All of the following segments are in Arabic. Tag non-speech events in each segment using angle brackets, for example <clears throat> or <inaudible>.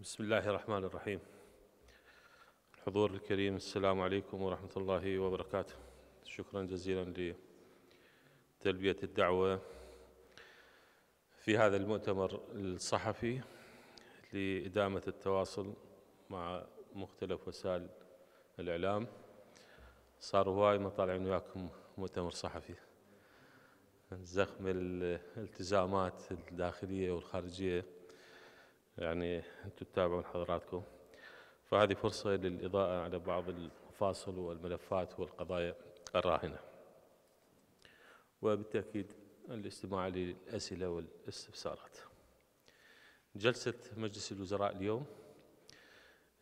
بسم الله الرحمن الرحيم الحضور الكريم السلام عليكم ورحمة الله وبركاته شكرا جزيلا لتلبية الدعوة في هذا المؤتمر الصحفي لإدامة التواصل مع مختلف وسائل الإعلام صار هواي ما طالعين وياكم مؤتمر صحفي زخم الالتزامات الداخلية والخارجية يعني أنتم تتابعون حضراتكم فهذه فرصة للإضاءة على بعض المفاصل والملفات والقضايا الراهنة وبالتأكيد الاستماع للأسئلة والاستفسارات جلسة مجلس الوزراء اليوم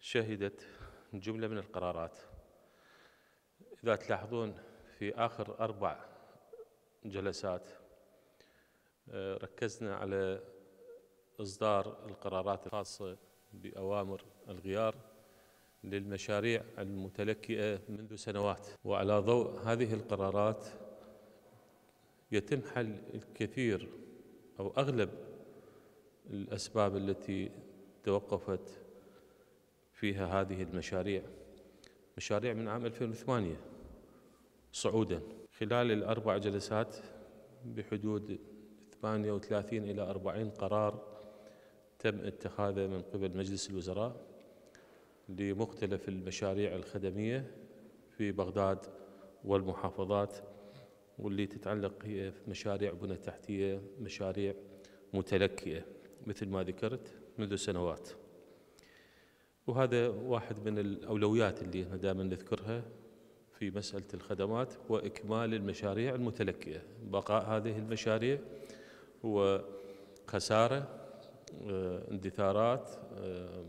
شهدت جملة من القرارات إذا تلاحظون في آخر أربع جلسات آه، ركزنا على إصدار القرارات الخاصة بأوامر الغيار للمشاريع المتلكئة منذ سنوات وعلى ضوء هذه القرارات يتم حل الكثير أو أغلب الأسباب التي توقفت فيها هذه المشاريع مشاريع من عام 2008 صعودا خلال الأربع جلسات بحدود 38 إلى 40 قرار تم اتخاذه من قبل مجلس الوزراء لمختلف المشاريع الخدمية في بغداد والمحافظات واللي تتعلق هي مشاريع بنى تحتية مشاريع متلكئة مثل ما ذكرت منذ سنوات وهذا واحد من الأولويات اللي دائما نذكرها في مسألة الخدمات هو إكمال المشاريع المتلكئة بقاء هذه المشاريع هو خسارة آه، اندثارات آه،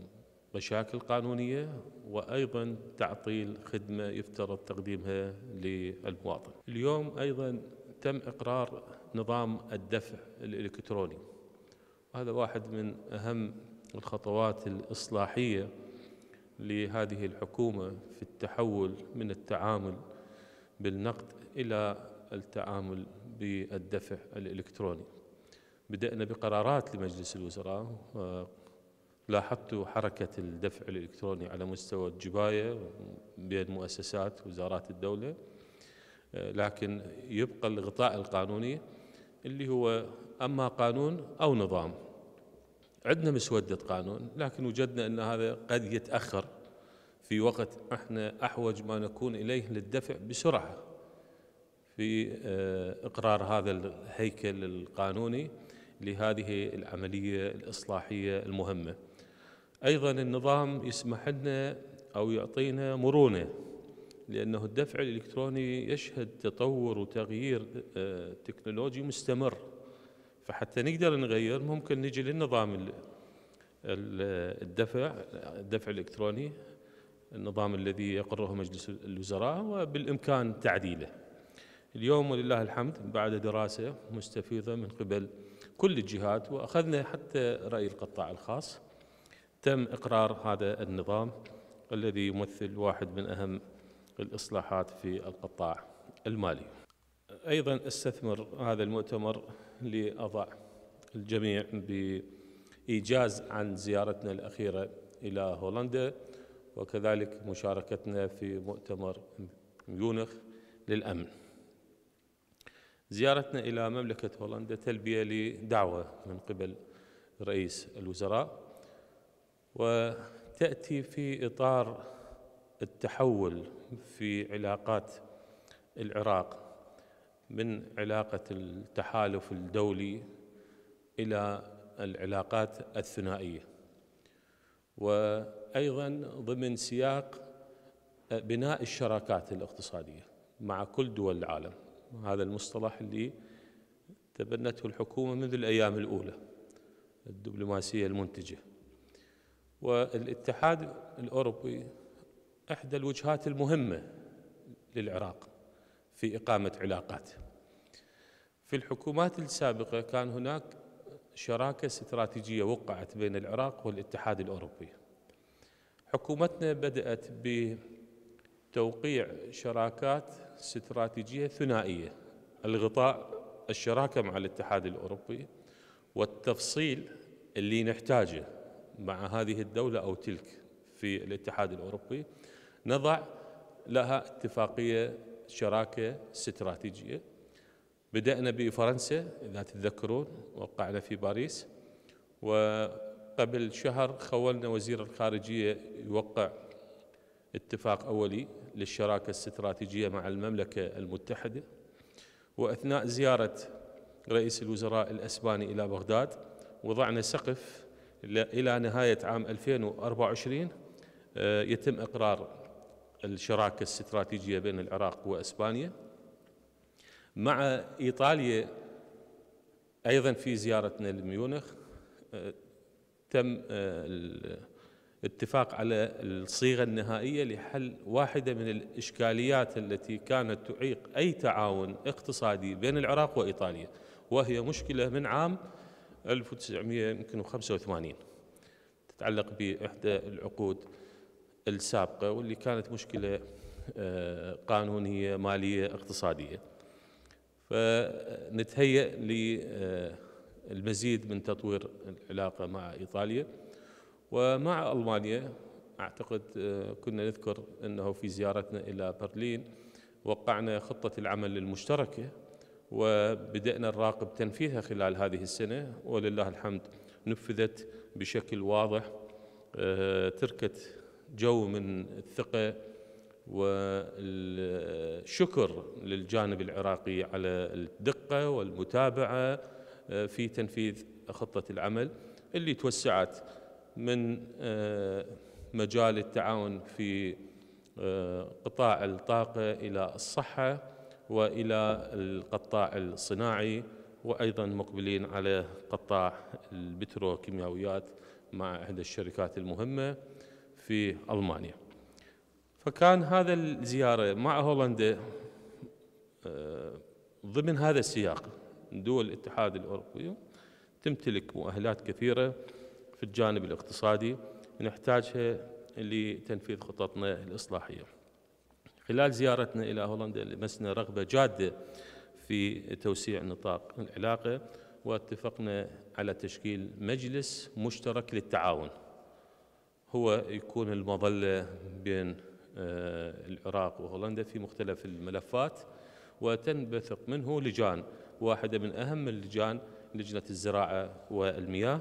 مشاكل قانونية وأيضا تعطيل خدمة يفترض تقديمها للمواطن اليوم أيضا تم إقرار نظام الدفع الإلكتروني وهذا واحد من أهم الخطوات الإصلاحية لهذه الحكومة في التحول من التعامل بالنقد إلى التعامل بالدفع الإلكتروني بدأنا بقرارات لمجلس الوزراء آه، لاحظت حركة الدفع الإلكتروني على مستوى الجباية بين مؤسسات وزارات الدولة آه، لكن يبقى الغطاء القانوني اللي هو أما قانون أو نظام عندنا مسودة قانون لكن وجدنا أن هذا قد يتأخر في وقت احنا أحوج ما نكون إليه للدفع بسرعة في آه، إقرار هذا الهيكل القانوني لهذه العملية الإصلاحية المهمة أيضا النظام يسمح لنا أو يعطينا مرونة لأنه الدفع الإلكتروني يشهد تطور وتغيير آه، تكنولوجي مستمر فحتى نقدر نغير ممكن نجي للنظام الدفع الدفع الإلكتروني النظام الذي يقره مجلس الوزراء وبالإمكان تعديله اليوم ولله الحمد بعد دراسة مستفيضة من قبل كل الجهات واخذنا حتى راي القطاع الخاص تم اقرار هذا النظام الذي يمثل واحد من اهم الاصلاحات في القطاع المالي. ايضا استثمر هذا المؤتمر لاضع الجميع بايجاز عن زيارتنا الاخيره الى هولندا وكذلك مشاركتنا في مؤتمر ميونخ للامن. زيارتنا إلى مملكة هولندا تلبية لدعوة من قبل رئيس الوزراء وتأتي في إطار التحول في علاقات العراق من علاقة التحالف الدولي إلى العلاقات الثنائية وأيضا ضمن سياق بناء الشراكات الاقتصادية مع كل دول العالم هذا المصطلح اللي تبنته الحكومة منذ الأيام الأولى الدبلوماسية المنتجة والاتحاد الأوروبي إحدى الوجهات المهمة للعراق في إقامة علاقات في الحكومات السابقة كان هناك شراكة استراتيجية وقعت بين العراق والاتحاد الأوروبي حكومتنا بدأت بتوقيع شراكات استراتيجية ثنائية الغطاء الشراكة مع الاتحاد الأوروبي والتفصيل اللي نحتاجه مع هذه الدولة أو تلك في الاتحاد الأوروبي نضع لها اتفاقية شراكة استراتيجية بدأنا بفرنسا إذا تتذكرون وقعنا في باريس وقبل شهر خولنا وزير الخارجية يوقع اتفاق أولي للشراكة الاستراتيجية مع المملكة المتحدة وأثناء زيارة رئيس الوزراء الأسباني إلى بغداد وضعنا سقف إلى نهاية عام 2024 آه، يتم إقرار الشراكة الاستراتيجية بين العراق وأسبانيا مع إيطاليا أيضا في زيارتنا لميونخ آه، تم آه، اتفاق على الصيغه النهائيه لحل واحده من الاشكاليات التي كانت تعيق اي تعاون اقتصادي بين العراق وايطاليا وهي مشكله من عام 1985 تتعلق باحدى العقود السابقه واللي كانت مشكله آه، قانونيه ماليه اقتصاديه فنتهيأ للمزيد آه، من تطوير العلاقه مع ايطاليا ومع ألمانيا أعتقد آه، كنا نذكر أنه في زيارتنا إلى برلين وقعنا خطة العمل المشتركة وبدأنا نراقب تنفيذها خلال هذه السنة ولله الحمد نفذت بشكل واضح آه، تركت جو من الثقة والشكر للجانب العراقي على الدقة والمتابعة آه، في تنفيذ خطة العمل اللي توسعت من آه، مجال التعاون في آه، قطاع الطاقة إلى الصحة وإلى القطاع الصناعي وأيضا مقبلين على قطاع البتروكيماويات مع إحدى الشركات المهمة في ألمانيا فكان هذا الزيارة مع هولندا آه، ضمن هذا السياق دول الاتحاد الأوروبي تمتلك مؤهلات كثيرة في الجانب الاقتصادي نحتاجها لتنفيذ خططنا الإصلاحية خلال زيارتنا إلى هولندا لمسنا رغبة جادة في توسيع نطاق العلاقة واتفقنا على تشكيل مجلس مشترك للتعاون هو يكون المظلة بين آه، العراق وهولندا في مختلف الملفات وتنبثق منه لجان واحدة من أهم اللجان لجنة الزراعة والمياه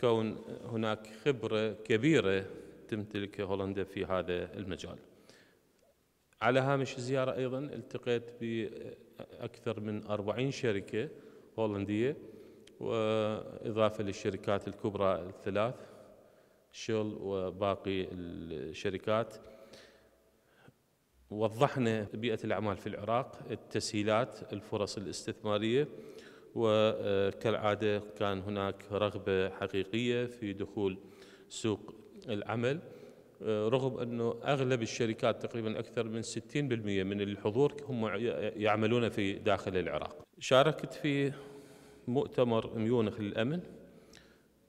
كون هناك خبرة كبيرة تمتلك هولندا في هذا المجال على هامش الزيارة أيضا التقيت بأكثر من 40 شركة هولندية وإضافة للشركات الكبرى الثلاث شيل وباقي الشركات وضحنا بيئة الأعمال في العراق التسهيلات الفرص الاستثمارية وكالعادة كان هناك رغبة حقيقية في دخول سوق العمل آه، رغم أنه أغلب الشركات تقريبا أكثر من 60% من الحضور هم يعملون في داخل العراق شاركت في مؤتمر ميونخ للأمن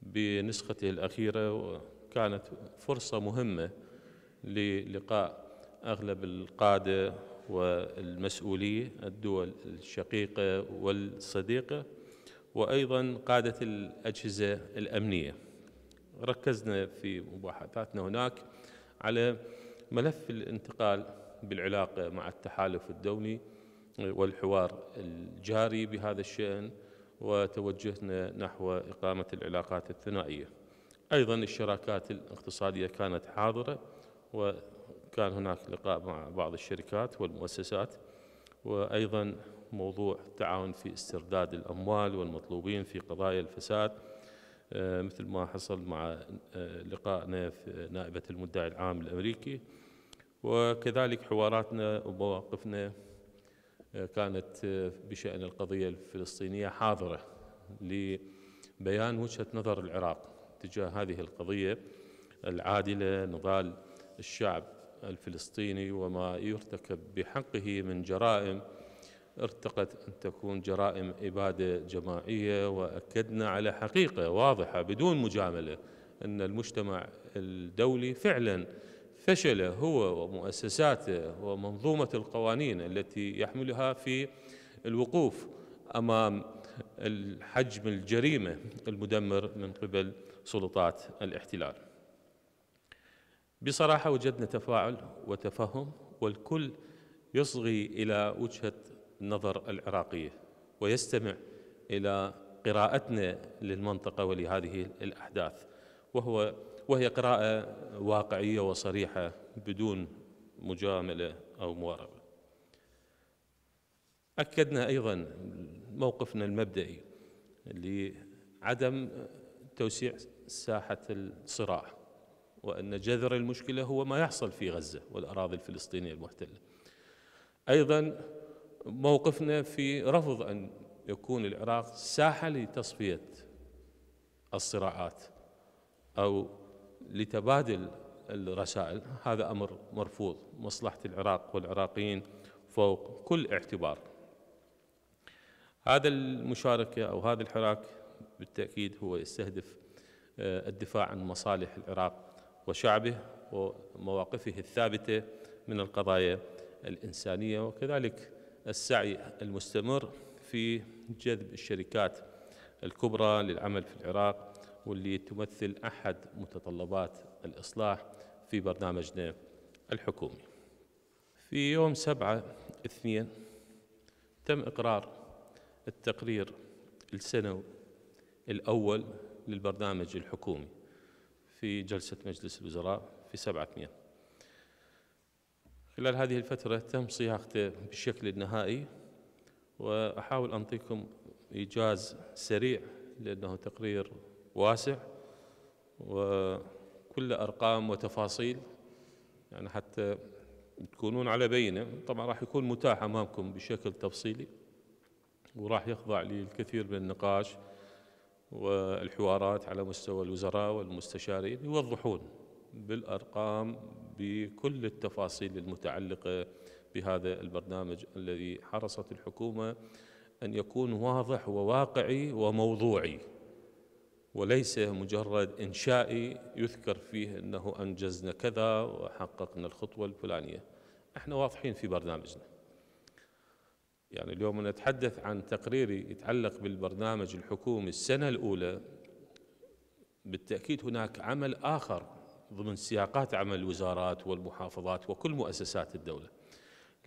بنسخته الأخيرة وكانت فرصة مهمة للقاء أغلب القادة والمسؤولية الدول الشقيقة والصديقة وأيضا قادة الأجهزة الأمنية ركزنا في مباحثاتنا هناك على ملف الانتقال بالعلاقة مع التحالف الدولي والحوار الجاري بهذا الشأن وتوجهنا نحو إقامة العلاقات الثنائية أيضا الشراكات الاقتصادية كانت حاضرة و كان هناك لقاء مع بعض الشركات والمؤسسات وأيضا موضوع التعاون في استرداد الأموال والمطلوبين في قضايا الفساد آه، مثل ما حصل مع آه، لقائنا في نائبة المدعي العام الأمريكي وكذلك حواراتنا ومواقفنا آه، كانت بشأن القضية الفلسطينية حاضرة لبيان وجهة نظر العراق تجاه هذه القضية العادلة نضال الشعب الفلسطيني وما يرتكب بحقه من جرائم ارتقت أن تكون جرائم إبادة جماعية وأكدنا على حقيقة واضحة بدون مجاملة أن المجتمع الدولي فعلا فشل هو ومؤسساته ومنظومة القوانين التي يحملها في الوقوف أمام حجم الجريمة المدمر من قبل سلطات الاحتلال بصراحة وجدنا تفاعل وتفهم والكل يصغي إلى وجهة النظر العراقية ويستمع إلى قراءتنا للمنطقة ولهذه الأحداث وهو وهي قراءة واقعية وصريحة بدون مجاملة أو مواربة أكدنا أيضا موقفنا المبدئي لعدم توسيع ساحة الصراع وأن جذر المشكلة هو ما يحصل في غزة والأراضي الفلسطينية المحتلة أيضا موقفنا في رفض أن يكون العراق ساحة لتصفية الصراعات أو لتبادل الرسائل هذا أمر مرفوض مصلحة العراق والعراقيين فوق كل اعتبار هذا المشاركة أو هذا الحراك بالتأكيد هو يستهدف آه، الدفاع عن مصالح العراق وشعبه ومواقفه الثابته من القضايا الانسانيه وكذلك السعي المستمر في جذب الشركات الكبرى للعمل في العراق واللي تمثل احد متطلبات الاصلاح في برنامجنا الحكومي. في يوم 7 اثنين تم اقرار التقرير السنوي الاول للبرنامج الحكومي في جلسة مجلس الوزراء في 700 خلال هذه الفترة تم صياغته بالشكل النهائي وأحاول أنطيكم إيجاز سريع لأنه تقرير واسع وكل أرقام وتفاصيل يعني حتى تكونون على بينة طبعا راح يكون متاح أمامكم بشكل تفصيلي وراح يخضع للكثير من النقاش والحوارات على مستوى الوزراء والمستشارين يوضحون بالأرقام بكل التفاصيل المتعلقة بهذا البرنامج الذي حرصت الحكومة أن يكون واضح وواقعي وموضوعي وليس مجرد إنشائي يذكر فيه أنه أنجزنا كذا وحققنا الخطوة الفلانية احنا واضحين في برنامجنا يعني اليوم نتحدث عن تقريري يتعلق بالبرنامج الحكومي السنة الأولى بالتأكيد هناك عمل آخر ضمن سياقات عمل الوزارات والمحافظات وكل مؤسسات الدولة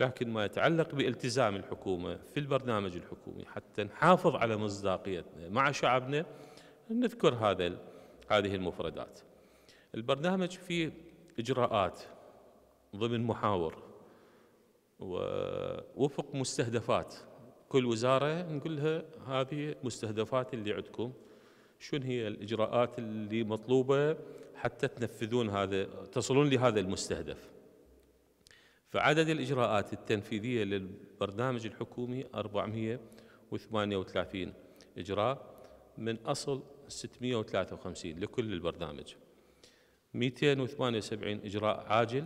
لكن ما يتعلق بالتزام الحكومة في البرنامج الحكومي حتى نحافظ على مصداقيتنا مع شعبنا نذكر هذا هذه المفردات البرنامج فيه إجراءات ضمن محاور ووفق مستهدفات كل وزاره نقول لها هذه مستهدفات اللي عندكم شنو هي الاجراءات اللي مطلوبه حتى تنفذون هذا تصلون لهذا المستهدف فعدد الاجراءات التنفيذيه للبرنامج الحكومي 438 اجراء من اصل 653 لكل البرنامج 278 اجراء عاجل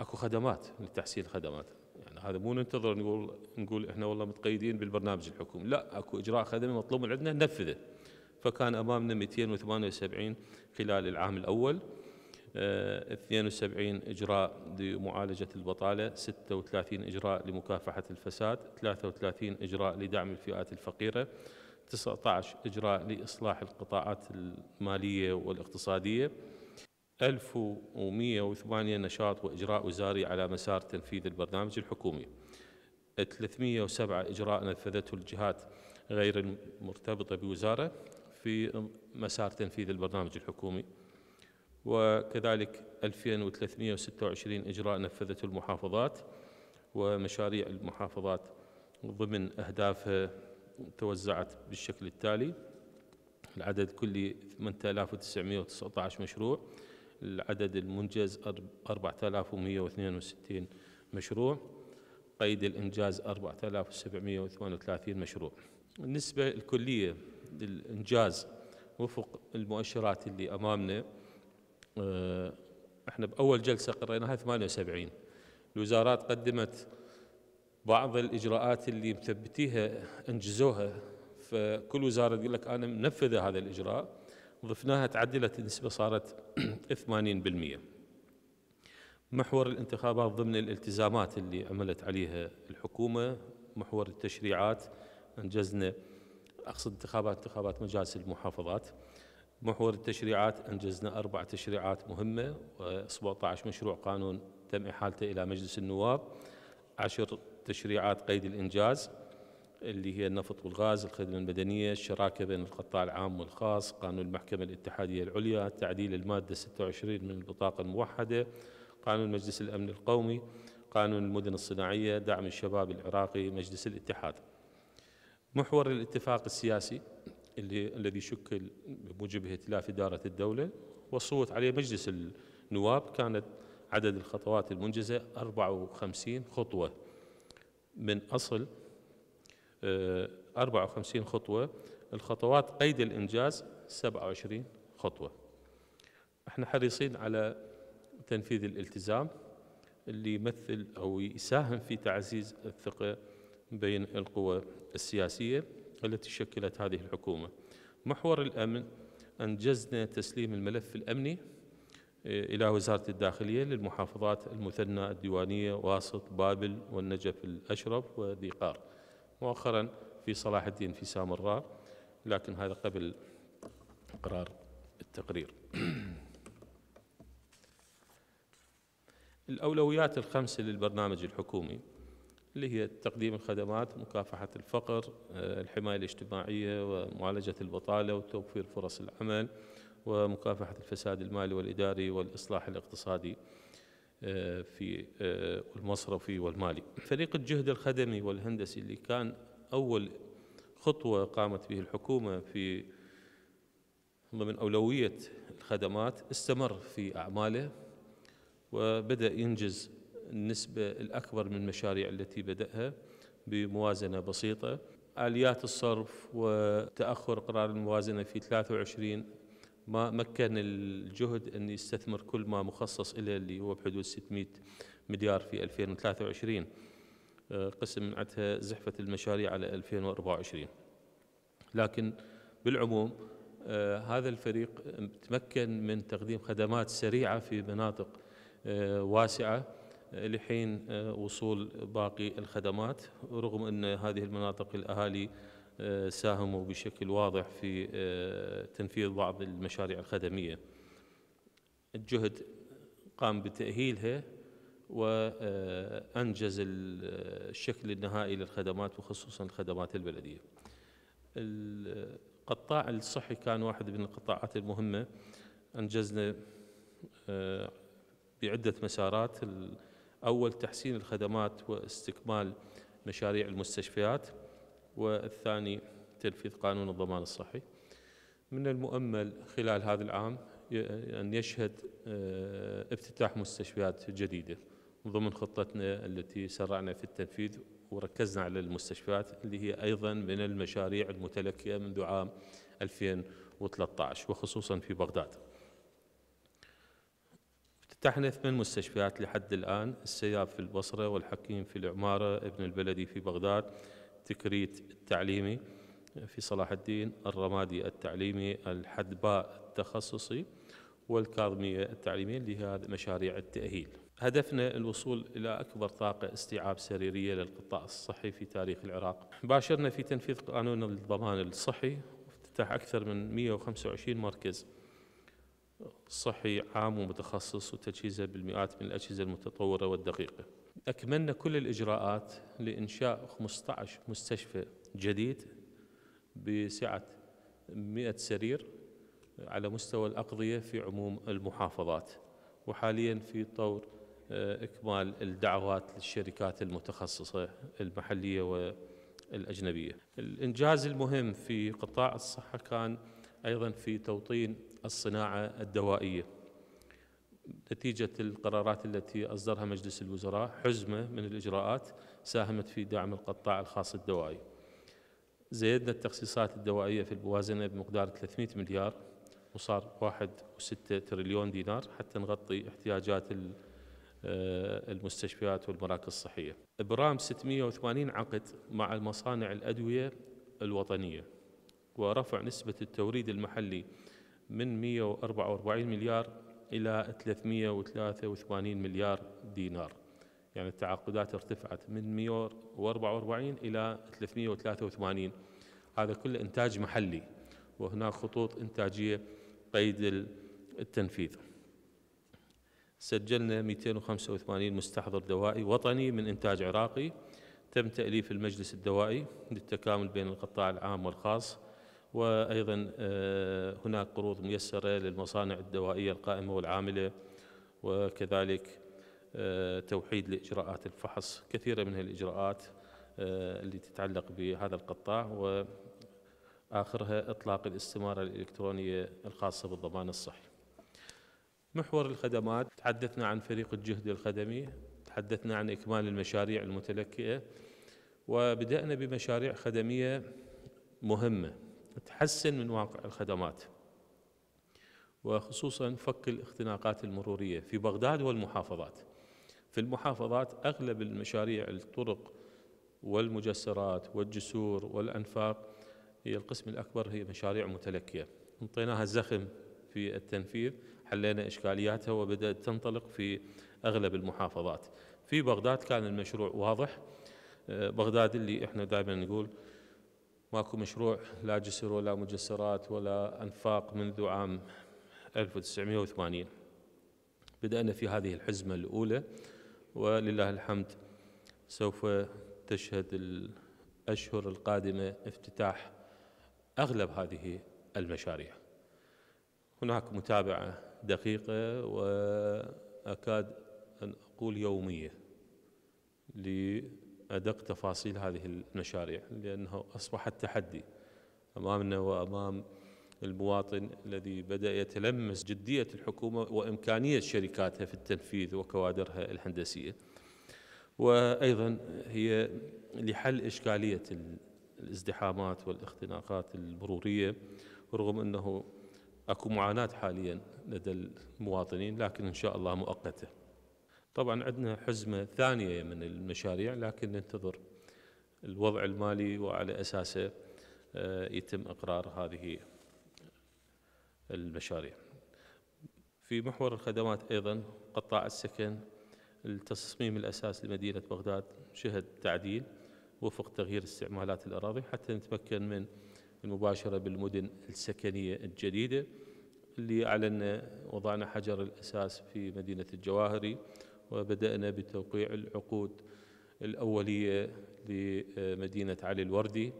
اكو خدمات لتحسين الخدمات يعني هذا مو ننتظر نقول نقول احنا والله متقيدين بالبرنامج الحكومي لا اكو اجراء خدمي مطلوب من عندنا ننفذه فكان امامنا 278 خلال العام الاول 72 آه، إجراء لمعالجة البطالة 36 إجراء لمكافحة الفساد 33 إجراء لدعم الفئات الفقيرة 19 إجراء لإصلاح القطاعات المالية والاقتصادية 1108 نشاط وإجراء وزاري على مسار تنفيذ البرنامج الحكومي 307 إجراء نفذته الجهات غير المرتبطة بوزارة في مسار تنفيذ البرنامج الحكومي وكذلك 2326 إجراء نفذته المحافظات ومشاريع المحافظات ضمن أهدافها توزعت بالشكل التالي العدد كلي 8919 مشروع العدد المنجز 4162 مشروع قيد الإنجاز 4738 مشروع النسبة الكلية للإنجاز وفق المؤشرات اللي أمامنا آه، احنا بأول جلسة قريناها 78 الوزارات قدمت بعض الإجراءات اللي مثبتيها أنجزوها فكل وزارة تقول لك أنا منفذة هذا الإجراء ضفناها تعدلت النسبة صارت 80% <clears throat> محور الانتخابات ضمن الالتزامات اللي عملت عليها الحكومة محور التشريعات أنجزنا أقصد انتخابات انتخابات مجالس المحافظات محور التشريعات أنجزنا أربع تشريعات مهمة و17 مشروع قانون تم إحالته إلى مجلس النواب عشر تشريعات قيد الإنجاز اللي هي النفط والغاز الخدمة المدنية الشراكة بين القطاع العام والخاص قانون المحكمة الاتحادية العليا تعديل المادة 26 من البطاقة الموحدة قانون مجلس الأمن القومي قانون المدن الصناعية دعم الشباب العراقي مجلس الاتحاد محور الاتفاق السياسي اللي الذي شكل بموجب ائتلاف إدارة الدولة والصوت عليه مجلس النواب كانت عدد الخطوات المنجزة 54 خطوة من أصل 54 خطوة الخطوات قيد الإنجاز 27 خطوة احنا حريصين على تنفيذ الالتزام اللي يمثل أو يساهم في تعزيز الثقة بين القوى السياسية التي شكلت هذه الحكومة محور الأمن أنجزنا تسليم الملف الأمني إيه، إلى وزارة الداخلية للمحافظات المثنى الديوانية واسط بابل والنجف الأشرف وذي قار مؤخرا في صلاح الدين في سامراء لكن هذا قبل إقرار التقرير الأولويات الخمسة للبرنامج الحكومي اللي هي تقديم الخدمات مكافحة الفقر آه، الحماية الاجتماعية ومعالجة البطالة وتوفير فرص العمل ومكافحة الفساد المالي والإداري والإصلاح الاقتصادي آه، في آه، المصرفي والمالي فريق الجهد الخدمي والهندسي اللي كان أول خطوة قامت به الحكومة في ضمن أولوية الخدمات استمر في أعماله وبدأ ينجز النسبة الأكبر من المشاريع التي بدأها بموازنة بسيطة آليات الصرف وتأخر قرار الموازنة في 23 ما مكن الجهد أن يستثمر كل ما مخصص له اللي هو بحدود 600 مليار في 2023 آه، قسم عندها زحفة المشاريع على 2024 لكن بالعموم آه، هذا الفريق تمكن من تقديم خدمات سريعة في مناطق آه، واسعة لحين وصول باقي الخدمات رغم أن هذه المناطق الأهالي آه، ساهموا بشكل واضح في آه، تنفيذ بعض المشاريع الخدمية الجهد قام بتأهيلها وأنجز آه، الشكل النهائي للخدمات وخصوصا الخدمات البلدية القطاع الصحي كان واحد من القطاعات المهمة أنجزنا بعدة مسارات أول تحسين الخدمات واستكمال مشاريع المستشفيات والثاني تنفيذ قانون الضمان الصحي من المؤمل خلال هذا العام أن يشهد آه، افتتاح مستشفيات جديدة ضمن خطتنا التي سرعنا في التنفيذ وركزنا على المستشفيات اللي هي أيضا من المشاريع المتلكية منذ عام 2013 وخصوصا في بغداد افتتحنا ثمان مستشفيات لحد الآن السياب في البصرة والحكيم في العمارة ابن البلدي في بغداد تكريت التعليمي في صلاح الدين الرمادي التعليمي الحدباء التخصصي والكاظمية التعليمية لهذه مشاريع التأهيل هدفنا الوصول إلى أكبر طاقة استيعاب سريرية للقطاع الصحي في تاريخ العراق باشرنا في تنفيذ قانون الضمان الصحي افتتاح أكثر من 125 مركز صحي عام ومتخصص وتجهيزه بالمئات من الأجهزة المتطورة والدقيقة أكملنا كل الإجراءات لإنشاء 15 مستشفى جديد بسعة 100 سرير على مستوى الأقضية في عموم المحافظات وحاليا في طور آه، إكمال الدعوات للشركات المتخصصة المحلية والأجنبية الإنجاز المهم في قطاع الصحة كان أيضا في توطين الصناعة الدوائية نتيجة القرارات التي أصدرها مجلس الوزراء حزمة من الإجراءات ساهمت في دعم القطاع الخاص الدوائي زيدنا التخصيصات الدوائية في الموازنة بمقدار 300 مليار وصار 1.6 تريليون دينار حتى نغطي احتياجات آه، المستشفيات والمراكز الصحية إبرام 680 عقد مع المصانع الأدوية الوطنية ورفع نسبة التوريد المحلي من 144 مليار إلى 383 مليار دينار يعني التعاقدات ارتفعت من 144 إلى 383 هذا كله إنتاج محلي وهناك خطوط إنتاجية قيد التنفيذ سجلنا 285 مستحضر دوائي وطني من إنتاج عراقي تم تأليف المجلس الدوائي للتكامل بين القطاع العام والخاص وايضا آه، هناك قروض ميسره للمصانع الدوائيه القائمه والعامله وكذلك آه، توحيد لاجراءات الفحص كثيره من الاجراءات آه، اللي تتعلق بهذا القطاع واخرها اطلاق الاستماره الالكترونيه الخاصه بالضمان الصحي. محور الخدمات تحدثنا عن فريق الجهد الخدمي تحدثنا عن اكمال المشاريع المتلكئه وبدانا بمشاريع خدميه مهمه تحسن من واقع الخدمات وخصوصا فك الاختناقات المرورية في بغداد والمحافظات في المحافظات أغلب المشاريع الطرق والمجسرات والجسور والأنفاق هي القسم الأكبر هي مشاريع متلكية انطيناها الزخم في التنفيذ حلينا إشكالياتها وبدأت تنطلق في أغلب المحافظات في بغداد كان المشروع واضح آه، بغداد اللي احنا دائما نقول ماكو مشروع لا جسر ولا مجسرات ولا أنفاق منذ عام 1980 بدأنا في هذه الحزمة الأولى ولله الحمد سوف تشهد الأشهر القادمة افتتاح أغلب هذه المشاريع هناك متابعة دقيقة وأكاد أن أقول يومية أدق تفاصيل هذه المشاريع لأنه أصبحت تحدي أمامنا وأمام المواطن الذي بدأ يتلمس جدية الحكومة وإمكانية شركاتها في التنفيذ وكوادرها الهندسية وأيضا هي لحل إشكالية الازدحامات والاختناقات المرورية رغم أنه أكو معاناة حاليا لدى المواطنين لكن إن شاء الله مؤقته طبعا عندنا حزمة ثانية من المشاريع لكن ننتظر الوضع المالي وعلى أساسه آه، يتم إقرار هذه المشاريع في محور الخدمات أيضا قطاع السكن التصميم الأساس لمدينة بغداد شهد تعديل وفق تغيير استعمالات الأراضي حتى نتمكن من المباشرة بالمدن السكنية الجديدة اللي أعلن وضعنا حجر الأساس في مدينة الجواهري وبدأنا بتوقيع العقود الأولية لمدينة علي الوردي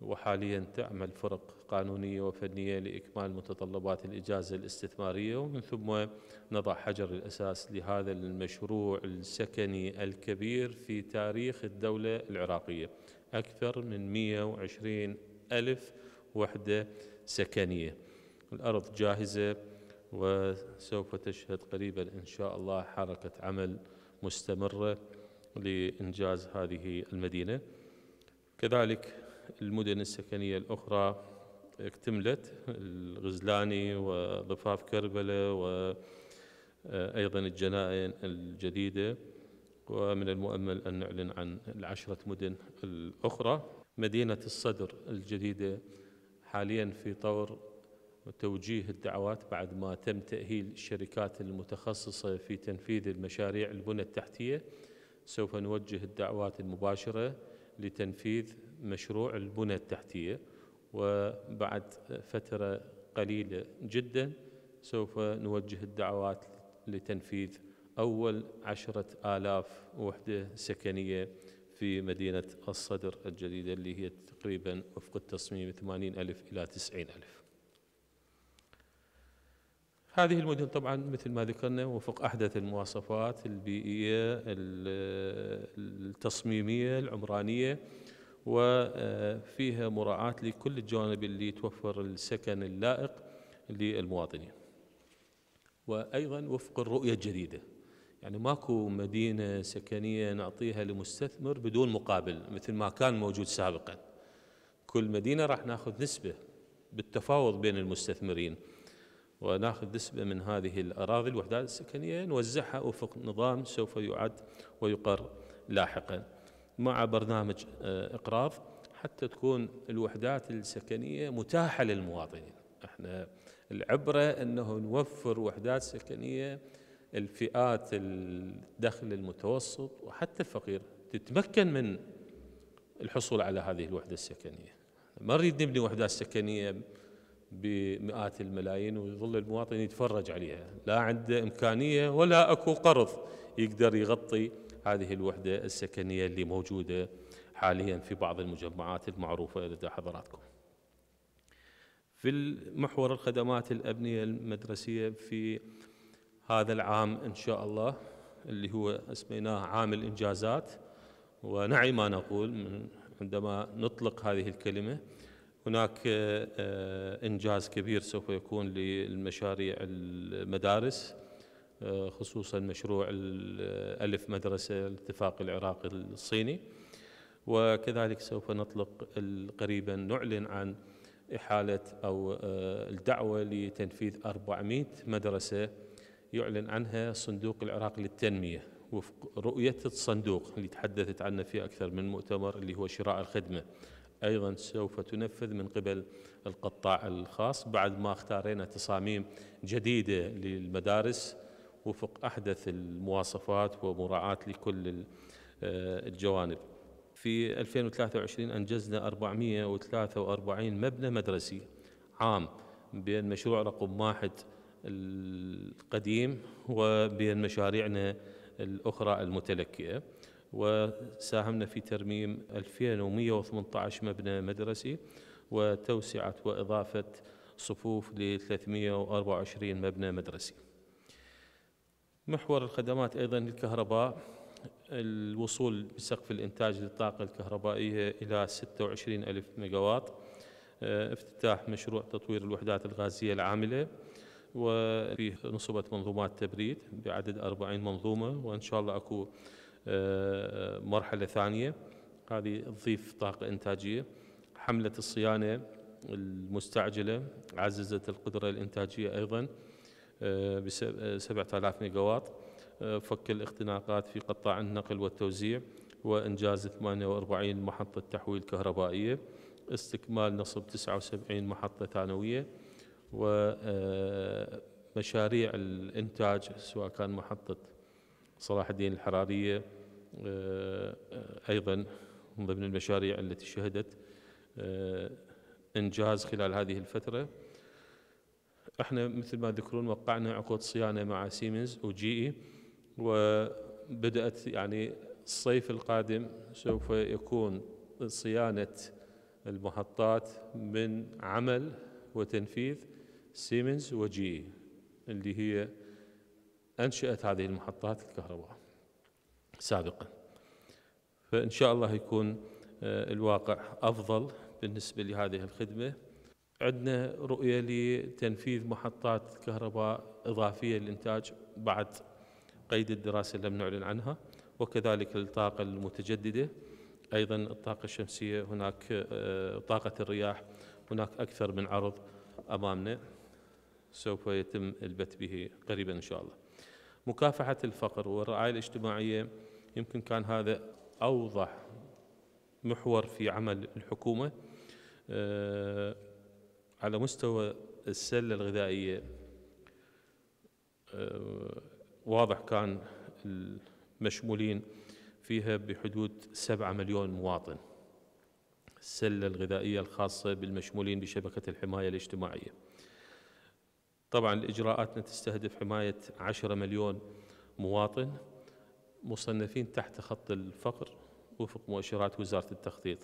وحاليا تعمل فرق قانونية وفنية لإكمال متطلبات الإجازة الاستثمارية ومن ثم نضع حجر الأساس لهذا المشروع السكني الكبير في تاريخ الدولة العراقية أكثر من 120 ألف وحدة سكنية الأرض جاهزة وسوف تشهد قريبا إن شاء الله حركة عمل مستمرة لإنجاز هذه المدينة كذلك المدن السكنية الأخرى اكتملت الغزلاني وضفاف كربلة وأيضا الجنائن الجديدة ومن المؤمل أن نعلن عن العشرة مدن الأخرى مدينة الصدر الجديدة حاليا في طور وتوجيه الدعوات بعد ما تم تأهيل الشركات المتخصصة في تنفيذ المشاريع البنى التحتية سوف نوجه الدعوات المباشرة لتنفيذ مشروع البنى التحتية وبعد فترة قليلة جدا سوف نوجه الدعوات لتنفيذ أول عشرة آلاف وحدة سكنية في مدينة الصدر الجديدة اللي هي تقريبا وفق التصميم 80 ألف إلى 90 ألف هذه المدن طبعا مثل ما ذكرنا وفق احدث المواصفات البيئيه التصميميه العمرانيه وفيها آه، مراعاه لكل الجوانب اللي توفر السكن اللائق للمواطنين. وايضا وفق الرؤيه الجديده. يعني ماكو مدينه سكنيه نعطيها لمستثمر بدون مقابل مثل ما كان موجود سابقا. كل مدينه راح ناخذ نسبه بالتفاوض بين المستثمرين. وناخذ نسبة من هذه الأراضي الوحدات السكنية نوزعها وفق نظام سوف يعد ويقر لاحقا مع برنامج آه، إقراض حتى تكون الوحدات السكنية متاحة للمواطنين احنا العبرة أنه نوفر وحدات سكنية الفئات الدخل المتوسط وحتى الفقير تتمكن من الحصول على هذه الوحدة السكنية ما نريد نبني وحدات سكنية بمئات الملايين ويظل المواطن يتفرج عليها لا عنده إمكانية ولا أكو قرض يقدر يغطي هذه الوحدة السكنية اللي موجودة حاليا في بعض المجمعات المعروفة لدى حضراتكم في محور الخدمات الأبنية المدرسية في هذا العام إن شاء الله اللي هو اسميناه عام الإنجازات ونعي ما نقول عندما نطلق هذه الكلمة هناك آه، آه، إنجاز كبير سوف يكون للمشاريع المدارس آه، خصوصا مشروع الألف مدرسة الاتفاق العراقي الصيني وكذلك سوف نطلق قريبا نعلن عن إحالة أو الدعوة لتنفيذ 400 مدرسة يعلن عنها صندوق العراق للتنمية وفق رؤية الصندوق اللي تحدثت عنه في أكثر من مؤتمر اللي هو شراء الخدمة أيضا سوف تنفذ من قبل القطاع الخاص بعد ما اختارينا تصاميم جديدة للمدارس وفق أحدث المواصفات ومراعاة لكل آه، الجوانب في 2023 أنجزنا 443 مبنى مدرسي عام بين مشروع رقم واحد القديم وبين مشاريعنا الأخرى المتلكئة وساهمنا في ترميم 2118 مبنى مدرسي وتوسعة وإضافة صفوف ل 324 مبنى مدرسي محور الخدمات أيضا الكهرباء الوصول بسقف الإنتاج للطاقة الكهربائية إلى 26 ألف ميجاوات آه، افتتاح مشروع تطوير الوحدات الغازية العاملة وفيه نصبة منظومات تبريد بعدد 40 منظومة وإن شاء الله أكو آه، مرحلة ثانية هذه تضيف طاقة إنتاجية حملة الصيانة المستعجلة عززت القدرة الإنتاجية أيضا آه، ب 7000 آه، ميجاوات فك الاختناقات في قطاع النقل والتوزيع وإنجاز 48 محطة تحويل كهربائية استكمال نصب 79 محطة ثانوية ومشاريع الإنتاج سواء كان محطة صلاح الدين الحرارية آه، أيضا من ضمن المشاريع التي شهدت آه، إنجاز خلال هذه الفترة احنا مثل ما تذكرون وقعنا عقود صيانة مع سيمنز وجي اي وبدأت يعني الصيف القادم سوف يكون صيانة المحطات من عمل وتنفيذ سيمنز وجي e، اللي هي أنشأت هذه المحطات الكهرباء سابقا فإن شاء الله يكون آه، الواقع أفضل بالنسبة لهذه الخدمة عندنا رؤية لتنفيذ محطات كهرباء إضافية للإنتاج بعد قيد الدراسة لم نعلن عنها وكذلك الطاقة المتجددة أيضا الطاقة الشمسية هناك آه، طاقة الرياح هناك أكثر من عرض أمامنا سوف يتم البت به قريبا إن شاء الله مكافحة الفقر والرعاية الاجتماعية يمكن كان هذا أوضح محور في عمل الحكومة آه، على مستوى السلة الغذائية آه، واضح كان المشمولين فيها بحدود سبعة مليون مواطن السلة الغذائية الخاصة بالمشمولين بشبكة الحماية الاجتماعية طبعا الإجراءات تستهدف حماية عشرة مليون مواطن مصنفين تحت خط الفقر وفق مؤشرات وزارة التخطيط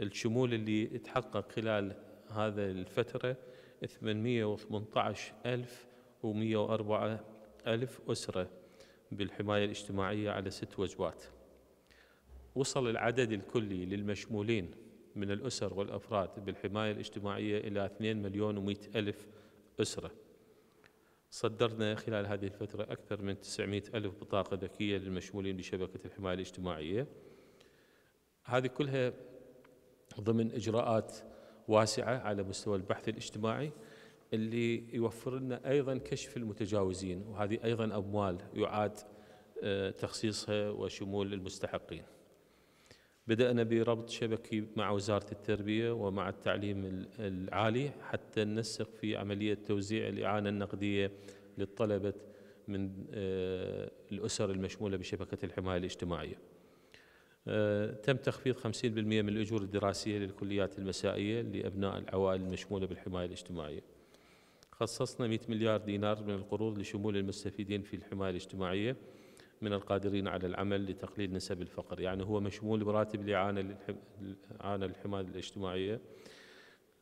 الشمول اللي تحقق خلال هذا الفترة 818 ألف و104 ألف أسرة بالحماية الاجتماعية على ست وجبات وصل العدد الكلي للمشمولين من الأسر والأفراد بالحماية الاجتماعية إلى 2 مليون و100 ألف أسرة صدرنا خلال هذه الفترة أكثر من 900 ألف بطاقة ذكية للمشمولين بشبكة الحماية الاجتماعية هذه كلها ضمن إجراءات واسعة على مستوى البحث الاجتماعي اللي يوفر لنا أيضا كشف المتجاوزين وهذه أيضا أموال يعاد آه، تخصيصها وشمول المستحقين بدأنا بربط شبكي مع وزارة التربية ومع التعليم العالي حتى ننسق في عملية توزيع الإعانة النقدية للطلبة من آه، الأسر المشمولة بشبكة الحماية الاجتماعية آه، تم تخفيض 50% من الأجور الدراسية للكليات المسائية لأبناء العوائل المشمولة بالحماية الاجتماعية خصصنا 100 مليار دينار من القروض لشمول المستفيدين في الحماية الاجتماعية من القادرين على العمل لتقليل نسب الفقر يعني هو مشمول براتب الإعانة الحماية الاجتماعية